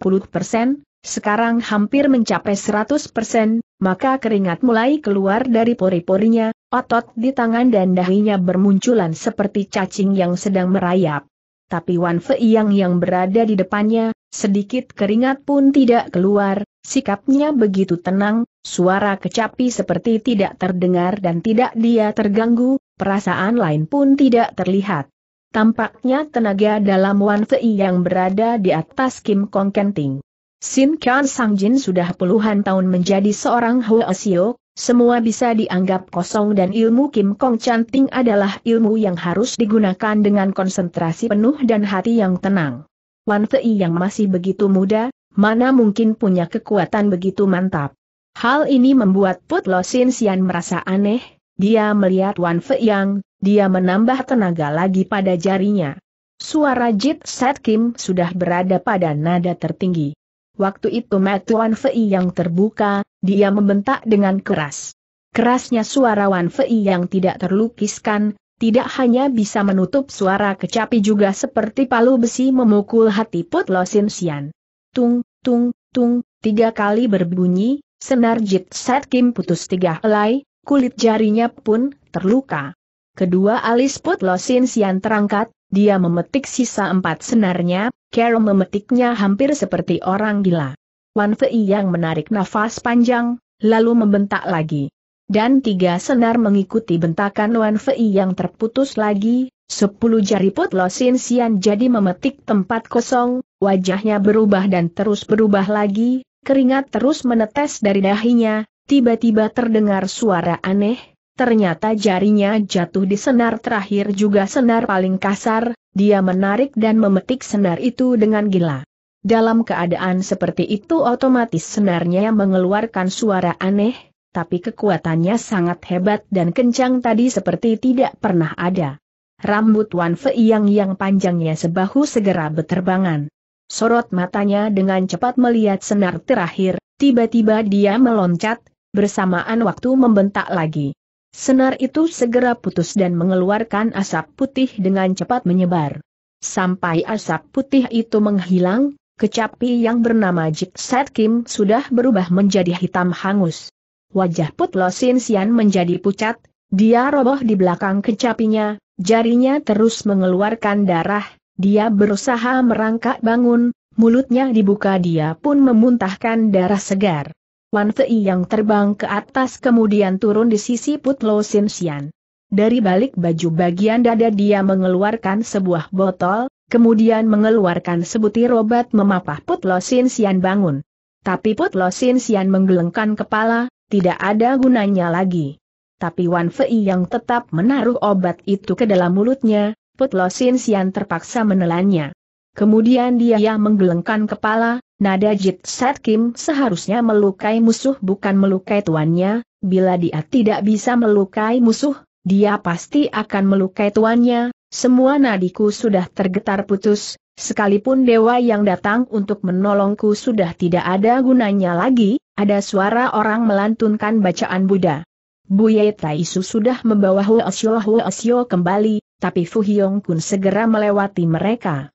sekarang hampir mencapai 100%, maka keringat mulai keluar dari pori-porinya, otot di tangan dan dahinya bermunculan seperti cacing yang sedang merayap. Tapi Wan Fei Yang yang berada di depannya, sedikit keringat pun tidak keluar, sikapnya begitu tenang, Suara kecapi seperti tidak terdengar dan tidak dia terganggu, perasaan lain pun tidak terlihat. Tampaknya tenaga dalam Wan Fei yang berada di atas Kim Kong Kenting. Sin Kan Sang Jin sudah puluhan tahun menjadi seorang Hoesio, semua bisa dianggap kosong dan ilmu Kim Kong Chanting adalah ilmu yang harus digunakan dengan konsentrasi penuh dan hati yang tenang. Wan Fei yang masih begitu muda, mana mungkin punya kekuatan begitu mantap. Hal ini membuat Put Lo Sin Sian merasa aneh, dia melihat Wan Fei Yang, dia menambah tenaga lagi pada jarinya. Suara Jit Set Kim sudah berada pada nada tertinggi. Waktu itu mata Wan Fei Yang terbuka, dia membentak dengan keras. Kerasnya suara Wan Fei Yang tidak terlukiskan, tidak hanya bisa menutup suara kecapi juga seperti palu besi memukul hati Put Lo Sin Sian. Tung, tung, tung, tiga kali berbunyi, Senar Senarjit Set Kim putus tiga helai, kulit jarinya pun terluka. Kedua alis Put Losin Sian terangkat, dia memetik sisa empat senarnya, Carol memetiknya hampir seperti orang gila. Wan Fei yang menarik nafas panjang, lalu membentak lagi. Dan tiga senar mengikuti bentakan Wan Fei yang terputus lagi, sepuluh jari Put Losin Sian jadi memetik tempat kosong, wajahnya berubah dan terus berubah lagi, Keringat terus menetes dari dahinya, tiba-tiba terdengar suara aneh, ternyata jarinya jatuh di senar terakhir juga senar paling kasar, dia menarik dan memetik senar itu dengan gila. Dalam keadaan seperti itu otomatis senarnya mengeluarkan suara aneh, tapi kekuatannya sangat hebat dan kencang tadi seperti tidak pernah ada. Rambut Wan Fei yang yang panjangnya sebahu segera beterbangan sorot matanya dengan cepat melihat senar terakhir, tiba-tiba dia meloncat, bersamaan waktu membentak lagi. Senar itu segera putus dan mengeluarkan asap putih dengan cepat menyebar. Sampai asap putih itu menghilang, kecapi yang bernama Jik Set Kim sudah berubah menjadi hitam hangus. Wajah Putlo Sin Sian menjadi pucat, dia roboh di belakang kecapinya, jarinya terus mengeluarkan darah, dia berusaha merangkak bangun, mulutnya dibuka dia pun memuntahkan darah segar. Wan Fei yang terbang ke atas kemudian turun di sisi Putlo Sin Sian. Dari balik baju bagian dada dia mengeluarkan sebuah botol, kemudian mengeluarkan sebutir obat memapah Putlo Sin Sian bangun. Tapi Putlo Sin Sian menggelengkan kepala, tidak ada gunanya lagi. Tapi Wan Fei yang tetap menaruh obat itu ke dalam mulutnya, Sin Sian terpaksa menelannya. Kemudian dia yang menggelengkan kepala, nada Jit Sat Kim seharusnya melukai musuh bukan melukai tuannya, bila dia tidak bisa melukai musuh, dia pasti akan melukai tuannya, semua nadiku sudah tergetar putus, sekalipun dewa yang datang untuk menolongku sudah tidak ada gunanya lagi, ada suara orang melantunkan bacaan Buddha. Buye Taisu sudah membawa Huasyo Huasyo kembali, tapi Fu Hyong Kun segera melewati mereka.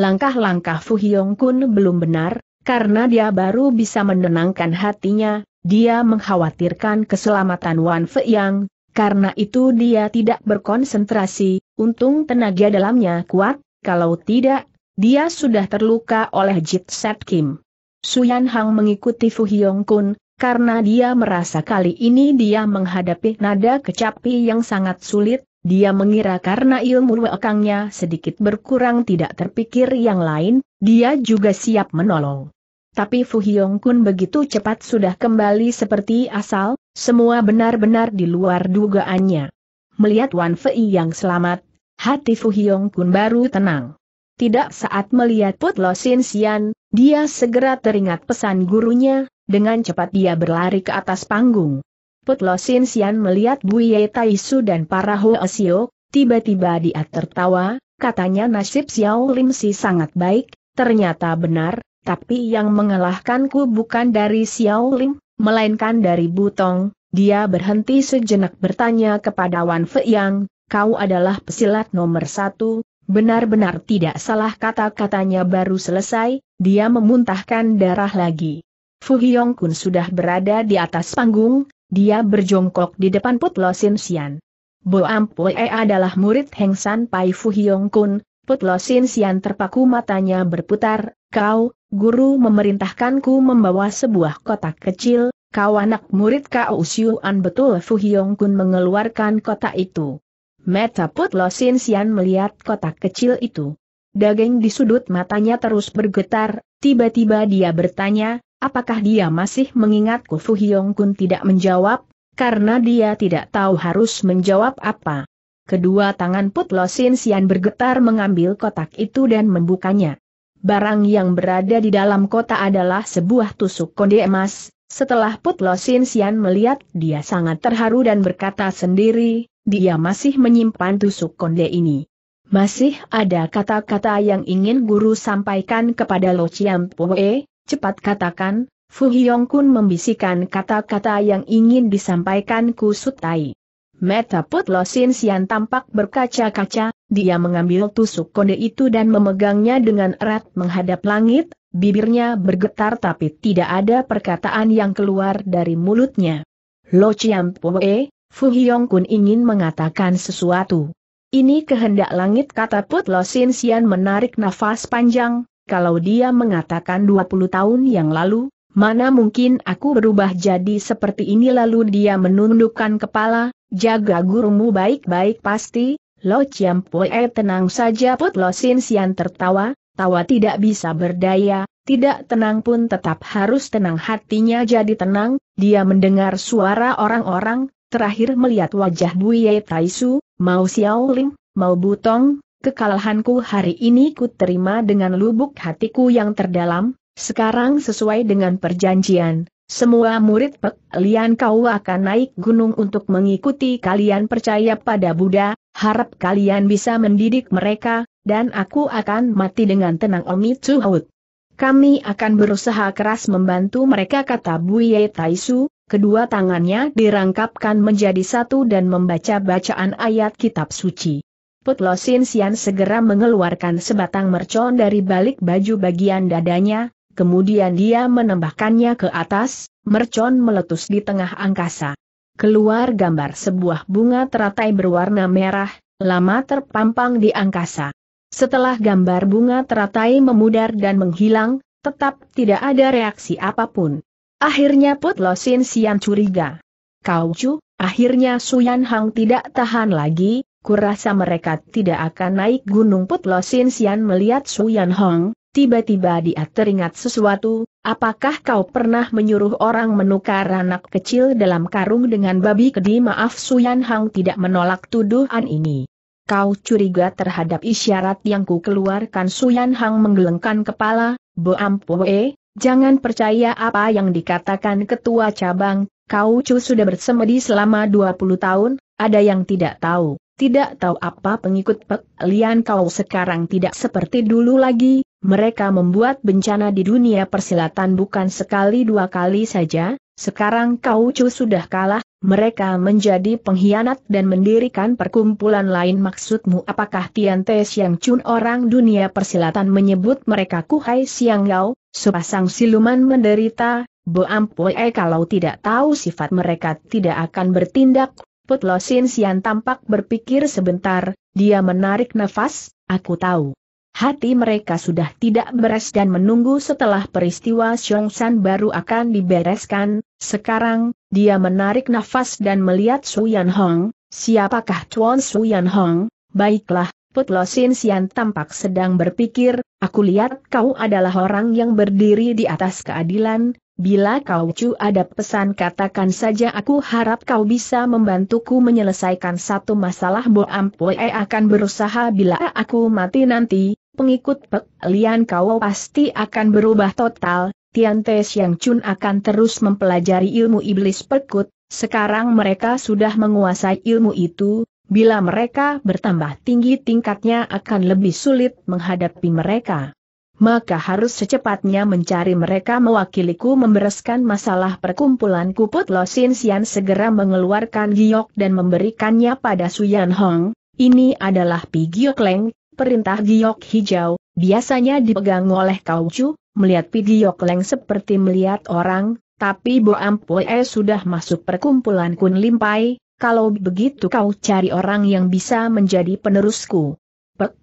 Langkah-langkah Fu Hyong Kun belum benar, karena dia baru bisa menenangkan hatinya, dia mengkhawatirkan keselamatan Wan Yang. karena itu dia tidak berkonsentrasi, untung tenaga dalamnya kuat, kalau tidak, dia sudah terluka oleh Jit Set Kim. Suyan Hang mengikuti Fu Hyong Kun, karena dia merasa kali ini dia menghadapi nada kecapi yang sangat sulit, dia mengira karena ilmu wakangnya sedikit berkurang tidak terpikir yang lain, dia juga siap menolong. Tapi Fu Hyong Kun begitu cepat sudah kembali seperti asal, semua benar-benar di luar dugaannya. Melihat Wan Fei yang selamat, hati Fu Hyong Kun baru tenang. Tidak saat melihat Putlo Lo Sin Sian, dia segera teringat pesan gurunya, dengan cepat dia berlari ke atas panggung. Putlo Sin Sian melihat Buye Su dan para Osio, tiba-tiba dia tertawa, katanya nasib Xiao Lim Si sangat baik, ternyata benar, tapi yang mengalahkanku bukan dari Xiao Lim, melainkan dari Butong. Dia berhenti sejenak bertanya kepada Wan Fei Yang, kau adalah pesilat nomor satu, benar-benar tidak salah kata-katanya baru selesai, dia memuntahkan darah lagi. Fu Hyong Kun sudah berada di atas panggung, dia berjongkok di depan Put Lo Sin Sian. Bo Ampue adalah murid Heng San Pai Fu Hiong Kun, Put Lo Sin Sian terpaku matanya berputar, kau, guru memerintahkanku membawa sebuah kotak kecil, kau anak murid Kau An betul Fu Hiong Kun mengeluarkan kotak itu. Meta Put Lo Sin Sian melihat kotak kecil itu. Daging di sudut matanya terus bergetar, tiba-tiba dia bertanya, Apakah dia masih mengingat Fu Hyong Kun tidak menjawab, karena dia tidak tahu harus menjawab apa. Kedua tangan Put Lo Sin Sian bergetar mengambil kotak itu dan membukanya. Barang yang berada di dalam kotak adalah sebuah tusuk konde emas, setelah Put Lo Sin Sian melihat, dia sangat terharu dan berkata sendiri, dia masih menyimpan tusuk konde ini. Masih ada kata-kata yang ingin guru sampaikan kepada Lo Chiam Poe, Cepat katakan, Fu Hyong Kun membisikkan kata-kata yang ingin disampaikan Ku Sutai. Meta Put Sin Sian tampak berkaca-kaca, dia mengambil tusuk konde itu dan memegangnya dengan erat menghadap langit, bibirnya bergetar tapi tidak ada perkataan yang keluar dari mulutnya. Lo Chiam Poe, Fu Hyong Kun ingin mengatakan sesuatu. Ini kehendak langit kata Put Sin Sian menarik nafas panjang, kalau dia mengatakan 20 tahun yang lalu, mana mungkin aku berubah jadi seperti ini lalu dia menundukkan kepala, jaga gurumu baik-baik pasti, Lo ciam Poe eh, tenang saja Put Lo Sin Sian tertawa, tawa tidak bisa berdaya, tidak tenang pun tetap harus tenang hatinya jadi tenang, dia mendengar suara orang-orang, terakhir melihat wajah Buye Taisu, mau Xiaoling, mau Butong, kekalahanku hari ini ku terima dengan lubuk hatiku yang terdalam, sekarang sesuai dengan perjanjian, semua murid Pek Lian kau akan naik gunung untuk mengikuti kalian percaya pada Buddha, harap kalian bisa mendidik mereka, dan aku akan mati dengan tenang Omi Tsuhut. Kami akan berusaha keras membantu mereka kata Buye Taisu, kedua tangannya dirangkapkan menjadi satu dan membaca bacaan ayat kitab suci. Put Lo Sian segera mengeluarkan sebatang mercon dari balik baju bagian dadanya, kemudian dia menembakkannya ke atas, mercon meletus di tengah angkasa. Keluar gambar sebuah bunga teratai berwarna merah, lama terpampang di angkasa. Setelah gambar bunga teratai memudar dan menghilang, tetap tidak ada reaksi apapun. Akhirnya Put Lo Sin Sian curiga. Kau cu, akhirnya Suyan Hang tidak tahan lagi, Kurasa mereka tidak akan naik gunung Putlosin Sian melihat Suyan Hong, tiba-tiba dia teringat sesuatu, apakah kau pernah menyuruh orang menukar anak kecil dalam karung dengan babi kedi maaf Suyan Hong tidak menolak tuduhan ini. Kau curiga terhadap isyarat yang ku keluarkan Suyan Hong menggelengkan kepala, Bo Ampue, jangan percaya apa yang dikatakan ketua cabang, kau cu sudah bersemedi selama 20 tahun, ada yang tidak tahu. Tidak tahu apa pengikut Pek Lian Kau sekarang tidak seperti dulu lagi, mereka membuat bencana di dunia persilatan bukan sekali dua kali saja, sekarang Kau Cu sudah kalah, mereka menjadi pengkhianat dan mendirikan perkumpulan lain maksudmu apakah Tian Te Siang Chun orang dunia persilatan menyebut mereka Kuhai Siang Gao, sepasang siluman menderita, Bo eh, kalau tidak tahu sifat mereka tidak akan bertindak Put Lo Sin Sian tampak berpikir sebentar, dia menarik nafas, aku tahu. Hati mereka sudah tidak beres dan menunggu setelah peristiwa San baru akan dibereskan, sekarang, dia menarik nafas dan melihat Su Yan Hong, siapakah Chuan Yan Hong, baiklah, Put Lo Sin Sian tampak sedang berpikir, aku lihat kau adalah orang yang berdiri di atas keadilan, Bila kau cu ada pesan katakan saja aku harap kau bisa membantuku menyelesaikan satu masalah Bo Ampue akan berusaha bila aku mati nanti, pengikut Pek Lian kau pasti akan berubah total, Tian Te Xiang Chun akan terus mempelajari ilmu iblis perkut, sekarang mereka sudah menguasai ilmu itu, bila mereka bertambah tinggi tingkatnya akan lebih sulit menghadapi mereka maka harus secepatnya mencari mereka mewakiliku membereskan masalah perkumpulan Kuput Sin Sian segera mengeluarkan giok dan memberikannya pada Suyan Hong, ini adalah Pi Giok Leng, perintah giok hijau, biasanya dipegang oleh Kau Chu, melihat Pi Giok Leng seperti melihat orang, tapi Bo Ampue sudah masuk perkumpulan Kun Limpai, kalau begitu kau cari orang yang bisa menjadi penerusku.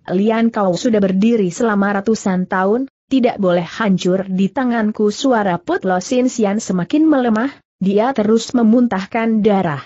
Lian kau sudah berdiri selama ratusan tahun, tidak boleh hancur di tanganku suara Putlo Sin Sian semakin melemah, dia terus memuntahkan darah.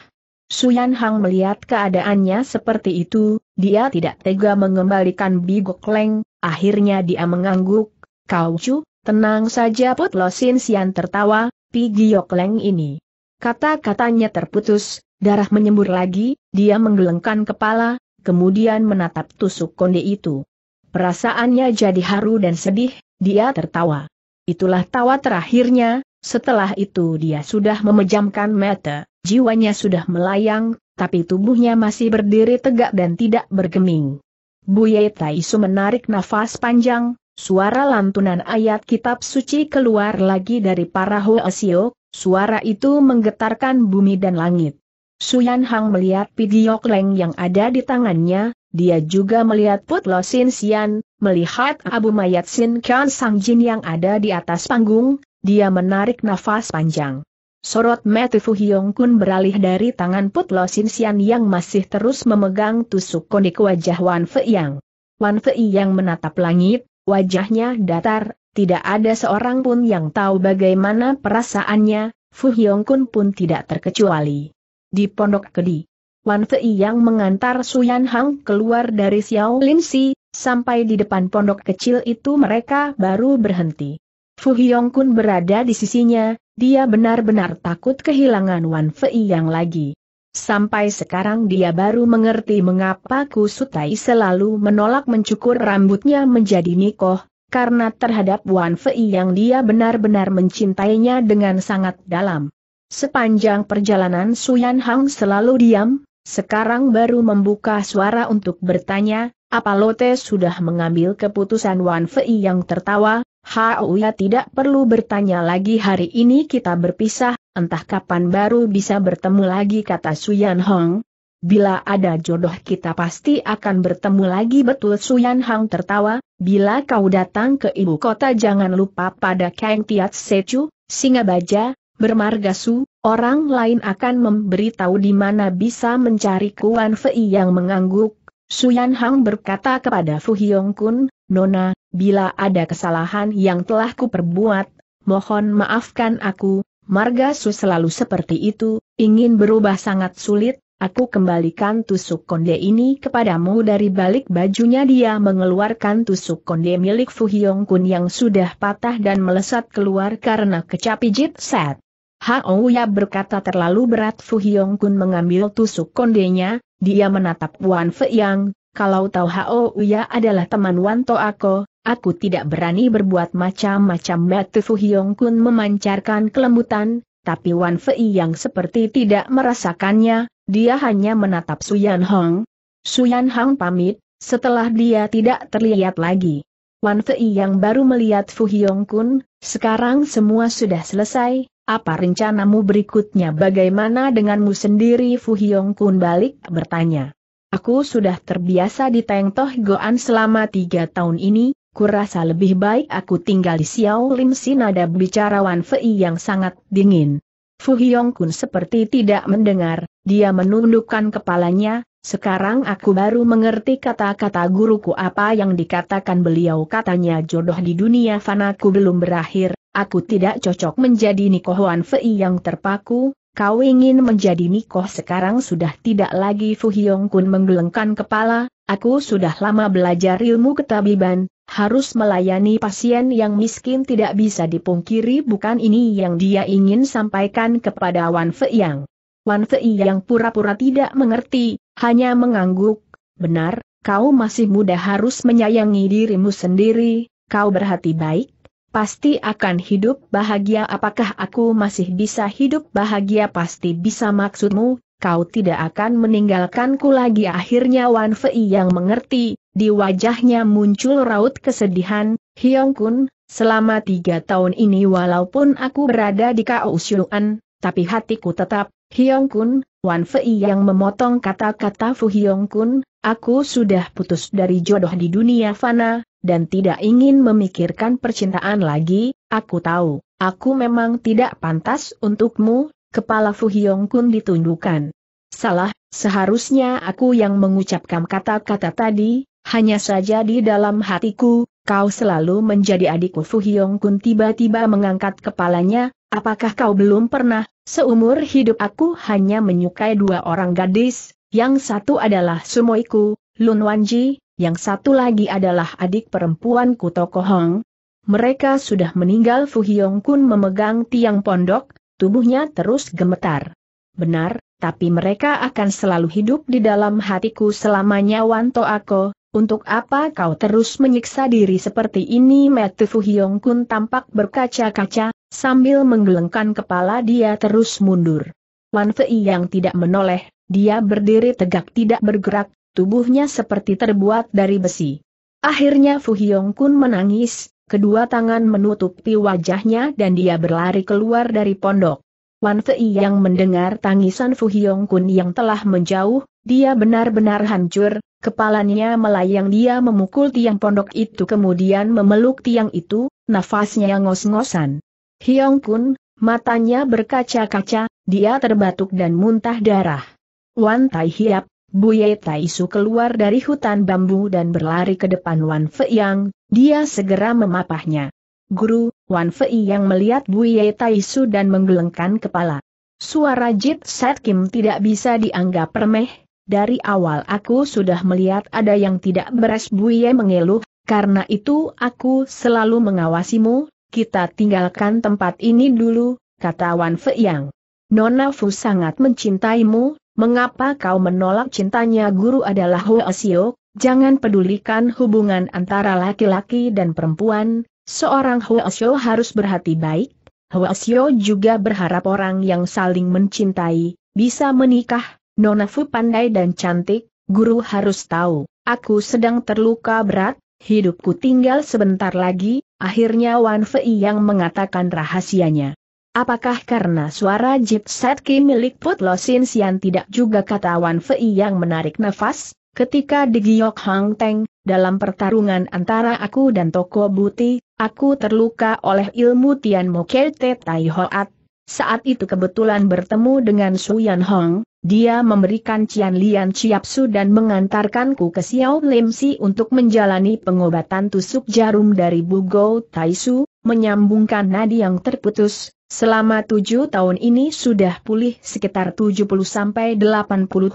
Suyan Hang melihat keadaannya seperti itu, dia tidak tega mengembalikan Bigok Leng, akhirnya dia mengangguk, Kau Chu, tenang saja Putlo Sin Sian tertawa, Pigiyok Leng ini. Kata-katanya terputus, darah menyembur lagi, dia menggelengkan kepala, kemudian menatap tusuk konde itu. Perasaannya jadi haru dan sedih, dia tertawa. Itulah tawa terakhirnya, setelah itu dia sudah memejamkan mata, jiwanya sudah melayang, tapi tubuhnya masih berdiri tegak dan tidak bergeming. Buye Taisu menarik nafas panjang, suara lantunan ayat kitab suci keluar lagi dari para Hoesio, suara itu menggetarkan bumi dan langit. Suyan Hang melihat video Leng yang ada di tangannya, dia juga melihat Putlo Lo Sin Sian, melihat Abu Mayat Sin Kian Sang Jin yang ada di atas panggung, dia menarik nafas panjang. Sorot mata Fu Hyong Kun beralih dari tangan Putlo Lo Sin Sian yang masih terus memegang tusuk kondik wajah Wan Fei Yang. Wan Fei Yang menatap langit, wajahnya datar, tidak ada seorang pun yang tahu bagaimana perasaannya, Fu Hyong Kun pun tidak terkecuali di Pondok Kedi. Wan Fei yang mengantar Yan Hang keluar dari Xiao Lin Si, sampai di depan pondok kecil itu mereka baru berhenti. Fu Hyong Kun berada di sisinya, dia benar-benar takut kehilangan Wan Fei yang lagi. Sampai sekarang dia baru mengerti mengapa Ku Sutai selalu menolak mencukur rambutnya menjadi nikoh, karena terhadap Wan Fei yang dia benar-benar mencintainya dengan sangat dalam. Sepanjang perjalanan Suyan Hang selalu diam, sekarang baru membuka suara untuk bertanya, apa Lote sudah mengambil keputusan Wan Fei yang tertawa, Hauya tidak perlu bertanya lagi hari ini kita berpisah, entah kapan baru bisa bertemu lagi kata Suyan Hong. Bila ada jodoh kita pasti akan bertemu lagi betul Suyan Hang tertawa, bila kau datang ke ibu kota jangan lupa pada Kang Tiat Secu, baja. Bermarga Su, orang lain akan memberitahu di mana bisa mencari Kuan Fei yang mengangguk. Yan Hang berkata kepada Fu Hyong Kun, Nona, bila ada kesalahan yang telah kuperbuat, mohon maafkan aku, Marga Su selalu seperti itu, ingin berubah sangat sulit, aku kembalikan tusuk konde ini kepadamu dari balik bajunya dia mengeluarkan tusuk konde milik Fu Hyong Kun yang sudah patah dan melesat keluar karena kecapijit pijit set. Hao Ya berkata terlalu berat Fu Hyong Kun mengambil tusuk kondenya, dia menatap Wan Fei Yang, kalau tahu Hao Ya adalah teman Wan To Ako, aku tidak berani berbuat macam-macam batu Fu Hyong Kun memancarkan kelembutan, tapi Wan Fei Yang seperti tidak merasakannya, dia hanya menatap Su Yan Hong. Su Yan Hong pamit, setelah dia tidak terlihat lagi. Wan Fei yang baru melihat Fu Hyong Kun, sekarang semua sudah selesai, apa rencanamu berikutnya bagaimana denganmu sendiri Fu Hyong Kun balik bertanya. Aku sudah terbiasa di Teng Toh Goan selama tiga tahun ini, kurasa lebih baik aku tinggal di Xiao Lim Sin Sinada Wan Fei yang sangat dingin. Fu Hyong Kun seperti tidak mendengar, dia menundukkan kepalanya, sekarang aku baru mengerti kata-kata guruku apa yang dikatakan beliau katanya jodoh di dunia fanaku belum berakhir, Aku tidak cocok menjadi Niko Huan Fei yang terpaku, kau ingin menjadi Nikoh sekarang sudah tidak lagi Fu Hyong Kun menggelengkan kepala, aku sudah lama belajar ilmu ketabiban, harus melayani pasien yang miskin tidak bisa dipungkiri bukan ini yang dia ingin sampaikan kepada Wan Fei Yang. Wan Fei Yang pura-pura tidak mengerti, hanya mengangguk, benar, kau masih muda harus menyayangi dirimu sendiri, kau berhati baik, pasti akan hidup bahagia. Apakah aku masih bisa hidup bahagia? Pasti bisa maksudmu, kau tidak akan meninggalkanku lagi. Akhirnya Wan Fei yang mengerti, di wajahnya muncul raut kesedihan, Hyong Kun, selama tiga tahun ini walaupun aku berada di Kaohsiung, tapi hatiku tetap, Hyong Kun, Wan Fei yang memotong kata-kata Fu Hyong Kun, aku sudah putus dari jodoh di dunia fana, dan tidak ingin memikirkan percintaan lagi, aku tahu, aku memang tidak pantas untukmu, kepala Fu Hyong Kun ditundukkan. Salah, seharusnya aku yang mengucapkan kata-kata tadi, hanya saja di dalam hatiku, kau selalu menjadi adikku Fu Hyong Kun tiba-tiba mengangkat kepalanya, apakah kau belum pernah, seumur hidup aku hanya menyukai dua orang gadis, yang satu adalah sumoiku, Lun Wanji, yang satu lagi adalah adik perempuanku Toko Hong. Mereka sudah meninggal Fu Hyong Kun memegang tiang pondok, tubuhnya terus gemetar. Benar, tapi mereka akan selalu hidup di dalam hatiku selamanya Wanto Ako, untuk apa kau terus menyiksa diri seperti ini Mete Fu Hyong Kun tampak berkaca-kaca, sambil menggelengkan kepala dia terus mundur. Wan Fei yang tidak menoleh, dia berdiri tegak tidak bergerak, tubuhnya seperti terbuat dari besi. Akhirnya Fu Hyong Kun menangis, kedua tangan menutupi wajahnya dan dia berlari keluar dari pondok. Wan Fei yang mendengar tangisan Fu Hyong Kun yang telah menjauh, dia benar-benar hancur, kepalanya melayang dia memukul tiang pondok itu kemudian memeluk tiang itu, nafasnya ngos-ngosan. Hyong Kun, matanya berkaca-kaca, dia terbatuk dan muntah darah. Wan Tai Hiap, Buye Taisu keluar dari hutan bambu dan berlari ke depan Wan Fei Yang, dia segera memapahnya. Guru, Wan Fei Yang melihat Buye Taisu dan menggelengkan kepala. Suara Jit Set Kim tidak bisa dianggap remeh, dari awal aku sudah melihat ada yang tidak beres Bu Buye mengeluh, karena itu aku selalu mengawasimu, kita tinggalkan tempat ini dulu, kata Wan Fei Yang. Nona Fu sangat mencintaimu, Mengapa kau menolak cintanya guru adalah Hoesio, jangan pedulikan hubungan antara laki-laki dan perempuan, seorang Hoesio harus berhati baik, Hoesio juga berharap orang yang saling mencintai, bisa menikah, Nona Fu pandai dan cantik, guru harus tahu, aku sedang terluka berat, hidupku tinggal sebentar lagi, akhirnya Wan Fei yang mengatakan rahasianya. Apakah karena suara Jipsetki milik Sin Sian tidak juga kata Wan Fei yang menarik nafas? Ketika di Giok Hang Teng, dalam pertarungan antara aku dan Toko Buti, aku terluka oleh ilmu Tian Mo Te Tai Hoat. Saat itu kebetulan bertemu dengan Su Yan Hong, dia memberikan Cian Lian Su dan mengantarkanku ke Xiao Lim Si untuk menjalani pengobatan tusuk jarum dari Bu Tai Su, menyambungkan nadi yang terputus, Selama tujuh tahun ini sudah pulih sekitar 70-80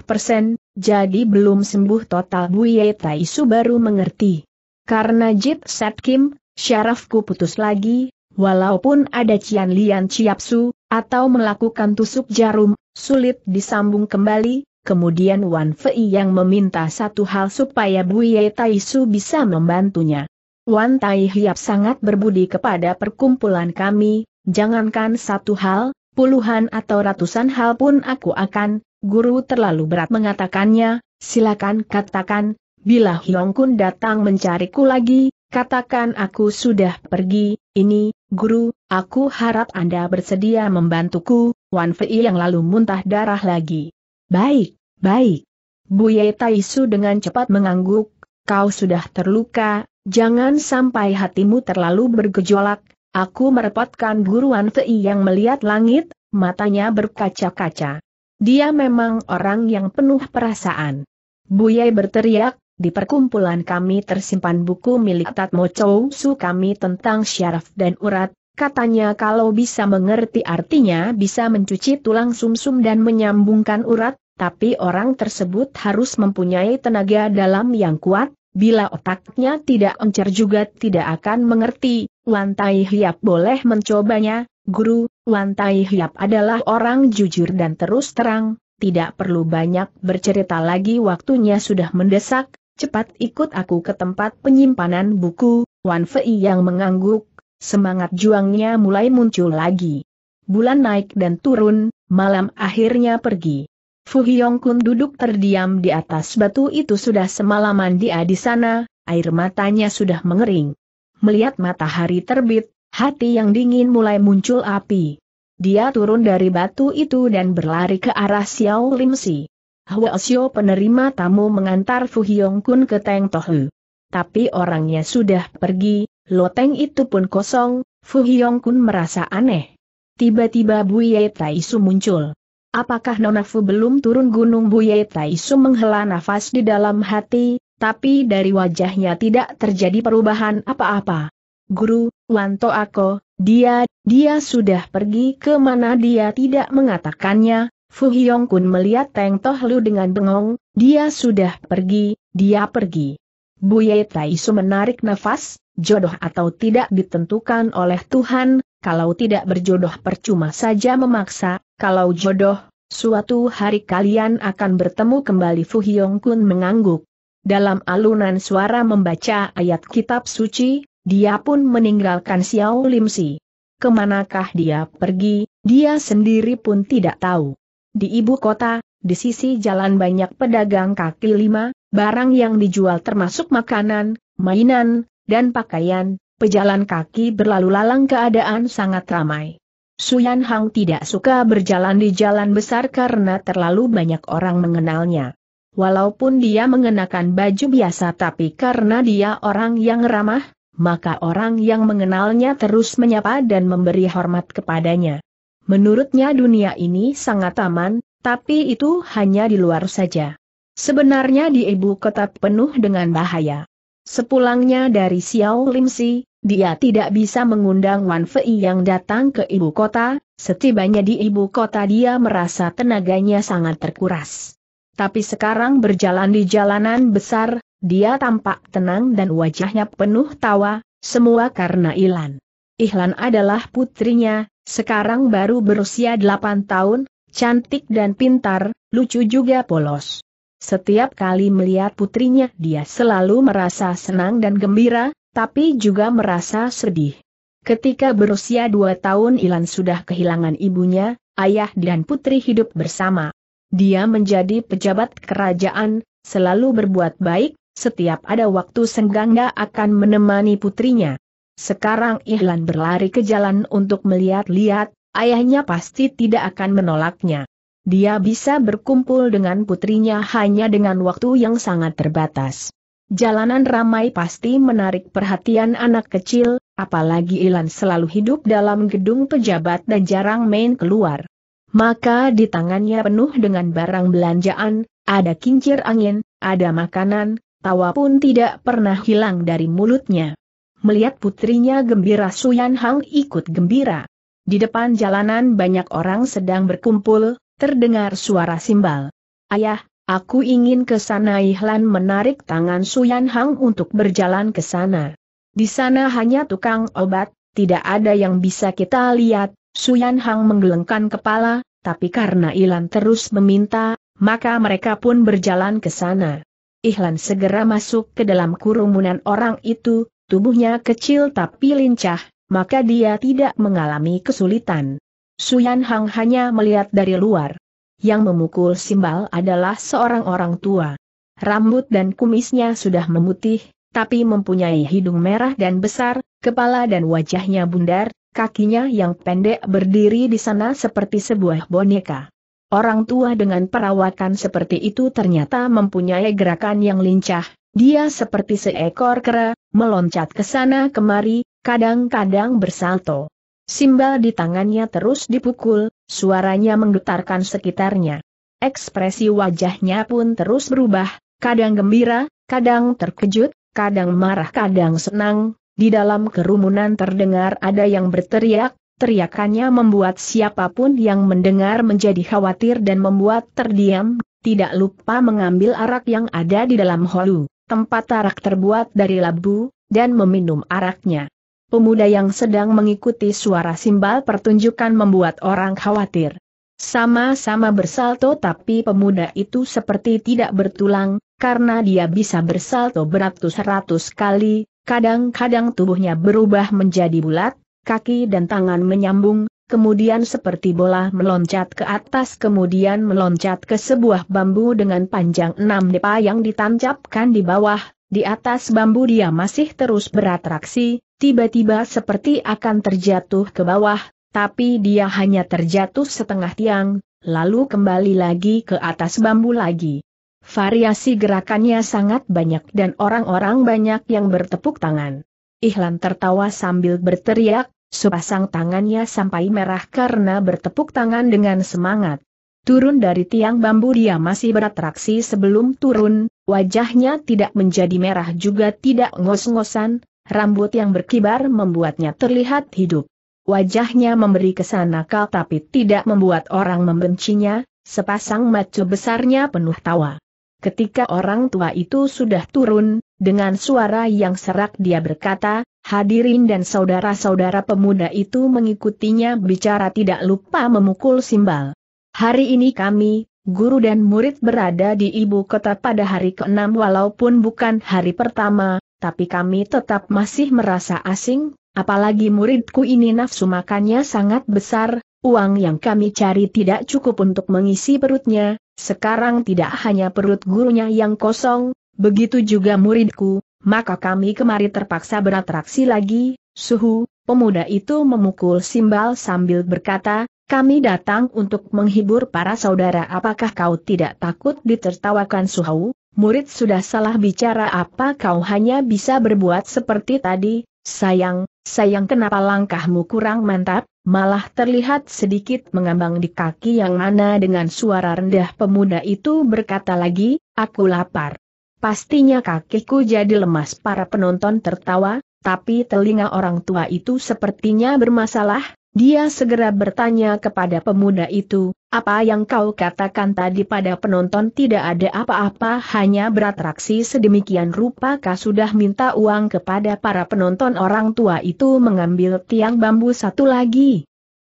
persen, jadi belum sembuh total Bu Buye Taisu baru mengerti. Karena Jit Sat Kim, syarafku putus lagi, walaupun ada Cian Lian Su, atau melakukan tusuk jarum, sulit disambung kembali, kemudian Wan Fei yang meminta satu hal supaya Bu Buye Taisu bisa membantunya. Wan Tai Hiap sangat berbudi kepada perkumpulan kami, Jangankan satu hal, puluhan atau ratusan hal pun aku akan, guru terlalu berat mengatakannya, silakan katakan, bila Kun datang mencariku lagi, katakan aku sudah pergi, ini, guru, aku harap Anda bersedia membantuku, Wan Fei yang lalu muntah darah lagi. Baik, baik. Buye Taisu dengan cepat mengangguk, kau sudah terluka, jangan sampai hatimu terlalu bergejolak, Aku merepotkan guruan Fei yang melihat langit, matanya berkaca-kaca. Dia memang orang yang penuh perasaan. Buyai berteriak, di perkumpulan kami tersimpan buku milik Tatmo Chou Su kami tentang syaraf dan urat, katanya kalau bisa mengerti artinya bisa mencuci tulang sumsum -sum dan menyambungkan urat, tapi orang tersebut harus mempunyai tenaga dalam yang kuat, bila otaknya tidak encer juga tidak akan mengerti, Tai Hiap boleh mencobanya, Guru, Tai Hiap adalah orang jujur dan terus terang, tidak perlu banyak bercerita lagi waktunya sudah mendesak, cepat ikut aku ke tempat penyimpanan buku, Wan Fei yang mengangguk, semangat juangnya mulai muncul lagi. Bulan naik dan turun, malam akhirnya pergi. Fu Hyong Kun duduk terdiam di atas batu itu sudah semalaman dia di sana, air matanya sudah mengering. Melihat matahari terbit, hati yang dingin mulai muncul api. Dia turun dari batu itu dan berlari ke arah Xiao Lim Si. Xiao penerima tamu mengantar Fu Hyong Kun ke Teng Tohu. Tapi orangnya sudah pergi, loteng itu pun kosong, Fu Hyong Kun merasa aneh. Tiba-tiba Buye Taisu muncul. Apakah Nona Fu belum turun gunung Buye Taisu menghela nafas di dalam hati, tapi dari wajahnya tidak terjadi perubahan apa-apa. Guru, Wanto Ako, dia, dia sudah pergi ke mana dia tidak mengatakannya, Fu Hyong Kun melihat Teng Toh Lu dengan bengong, dia sudah pergi, dia pergi. Bu Ye Tai Su menarik nafas, jodoh atau tidak ditentukan oleh Tuhan, kalau tidak berjodoh percuma saja memaksa, kalau jodoh, suatu hari kalian akan bertemu kembali Fu Hyong Kun mengangguk. Dalam alunan suara membaca ayat kitab suci, dia pun meninggalkan Xiao Lim Si. Kemanakah dia pergi, dia sendiri pun tidak tahu. Di ibu kota, di sisi jalan banyak pedagang kaki lima, barang yang dijual termasuk makanan, mainan, dan pakaian, pejalan kaki berlalu lalang keadaan sangat ramai. Suyan Hang tidak suka berjalan di jalan besar karena terlalu banyak orang mengenalnya. Walaupun dia mengenakan baju biasa tapi karena dia orang yang ramah, maka orang yang mengenalnya terus menyapa dan memberi hormat kepadanya. Menurutnya dunia ini sangat aman, tapi itu hanya di luar saja. Sebenarnya di ibu kota penuh dengan bahaya. Sepulangnya dari Xiao Limsi, dia tidak bisa mengundang Wan Fei yang datang ke ibu kota, setibanya di ibu kota dia merasa tenaganya sangat terkuras tapi sekarang berjalan di jalanan besar, dia tampak tenang dan wajahnya penuh tawa, semua karena Ilan. Ihlan adalah putrinya, sekarang baru berusia 8 tahun, cantik dan pintar, lucu juga polos. Setiap kali melihat putrinya dia selalu merasa senang dan gembira, tapi juga merasa sedih. Ketika berusia dua tahun Ilan sudah kehilangan ibunya, ayah dan putri hidup bersama. Dia menjadi pejabat kerajaan, selalu berbuat baik, setiap ada waktu senggang akan menemani putrinya. Sekarang Ihlan berlari ke jalan untuk melihat-lihat, ayahnya pasti tidak akan menolaknya. Dia bisa berkumpul dengan putrinya hanya dengan waktu yang sangat terbatas. Jalanan ramai pasti menarik perhatian anak kecil, apalagi Ilan selalu hidup dalam gedung pejabat dan jarang main keluar. Maka di tangannya penuh dengan barang belanjaan, ada kincir angin, ada makanan, tawa pun tidak pernah hilang dari mulutnya. Melihat putrinya gembira Suyan Hang ikut gembira. Di depan jalanan banyak orang sedang berkumpul, terdengar suara simbal. Ayah, aku ingin ke sana Ihlan menarik tangan Suyan Hang untuk berjalan ke sana. Di sana hanya tukang obat, tidak ada yang bisa kita lihat, Suyan Hang menggelengkan kepala, tapi karena Ilan terus meminta, maka mereka pun berjalan ke sana. Ihlan segera masuk ke dalam kerumunan orang itu, tubuhnya kecil tapi lincah, maka dia tidak mengalami kesulitan. Suyan Hang hanya melihat dari luar. Yang memukul simbal adalah seorang orang tua. Rambut dan kumisnya sudah memutih, tapi mempunyai hidung merah dan besar, kepala dan wajahnya bundar, kakinya yang pendek berdiri di sana seperti sebuah boneka. Orang tua dengan perawakan seperti itu ternyata mempunyai gerakan yang lincah, dia seperti seekor kera, meloncat ke sana kemari, kadang-kadang bersalto. Simbal di tangannya terus dipukul, suaranya menggetarkan sekitarnya. Ekspresi wajahnya pun terus berubah, kadang gembira, kadang terkejut, kadang marah kadang senang, di dalam kerumunan terdengar ada yang berteriak, teriakannya membuat siapapun yang mendengar menjadi khawatir dan membuat terdiam, tidak lupa mengambil arak yang ada di dalam holu, tempat arak terbuat dari labu, dan meminum araknya. Pemuda yang sedang mengikuti suara simbal pertunjukan membuat orang khawatir. Sama-sama bersalto tapi pemuda itu seperti tidak bertulang, karena dia bisa bersalto beratus-ratus kali, Kadang-kadang tubuhnya berubah menjadi bulat, kaki dan tangan menyambung, kemudian seperti bola meloncat ke atas kemudian meloncat ke sebuah bambu dengan panjang enam depa yang ditancapkan di bawah, di atas bambu dia masih terus beratraksi, tiba-tiba seperti akan terjatuh ke bawah, tapi dia hanya terjatuh setengah tiang, lalu kembali lagi ke atas bambu lagi. Variasi gerakannya sangat banyak dan orang-orang banyak yang bertepuk tangan. Ihlan tertawa sambil berteriak, sepasang tangannya sampai merah karena bertepuk tangan dengan semangat. Turun dari tiang bambu dia masih beratraksi sebelum turun, wajahnya tidak menjadi merah juga tidak ngos-ngosan, rambut yang berkibar membuatnya terlihat hidup. Wajahnya memberi kesan nakal tapi tidak membuat orang membencinya, sepasang macu besarnya penuh tawa. Ketika orang tua itu sudah turun, dengan suara yang serak dia berkata, hadirin dan saudara-saudara pemuda itu mengikutinya bicara tidak lupa memukul simbal. Hari ini kami, guru dan murid berada di ibu kota pada hari ke-6 walaupun bukan hari pertama, tapi kami tetap masih merasa asing, apalagi muridku ini nafsu makannya sangat besar, uang yang kami cari tidak cukup untuk mengisi perutnya, sekarang tidak hanya perut gurunya yang kosong, begitu juga muridku, maka kami kemari terpaksa beratraksi lagi, suhu, pemuda itu memukul simbal sambil berkata, kami datang untuk menghibur para saudara apakah kau tidak takut ditertawakan suhu? Murid sudah salah bicara apa kau hanya bisa berbuat seperti tadi, sayang, sayang kenapa langkahmu kurang mantap? malah terlihat sedikit mengambang di kaki yang mana dengan suara rendah pemuda itu berkata lagi, aku lapar. Pastinya kakiku jadi lemas para penonton tertawa, tapi telinga orang tua itu sepertinya bermasalah, dia segera bertanya kepada pemuda itu, apa yang kau katakan tadi pada penonton tidak ada apa-apa hanya beratraksi sedemikian rupa kau sudah minta uang kepada para penonton orang tua itu mengambil tiang bambu satu lagi.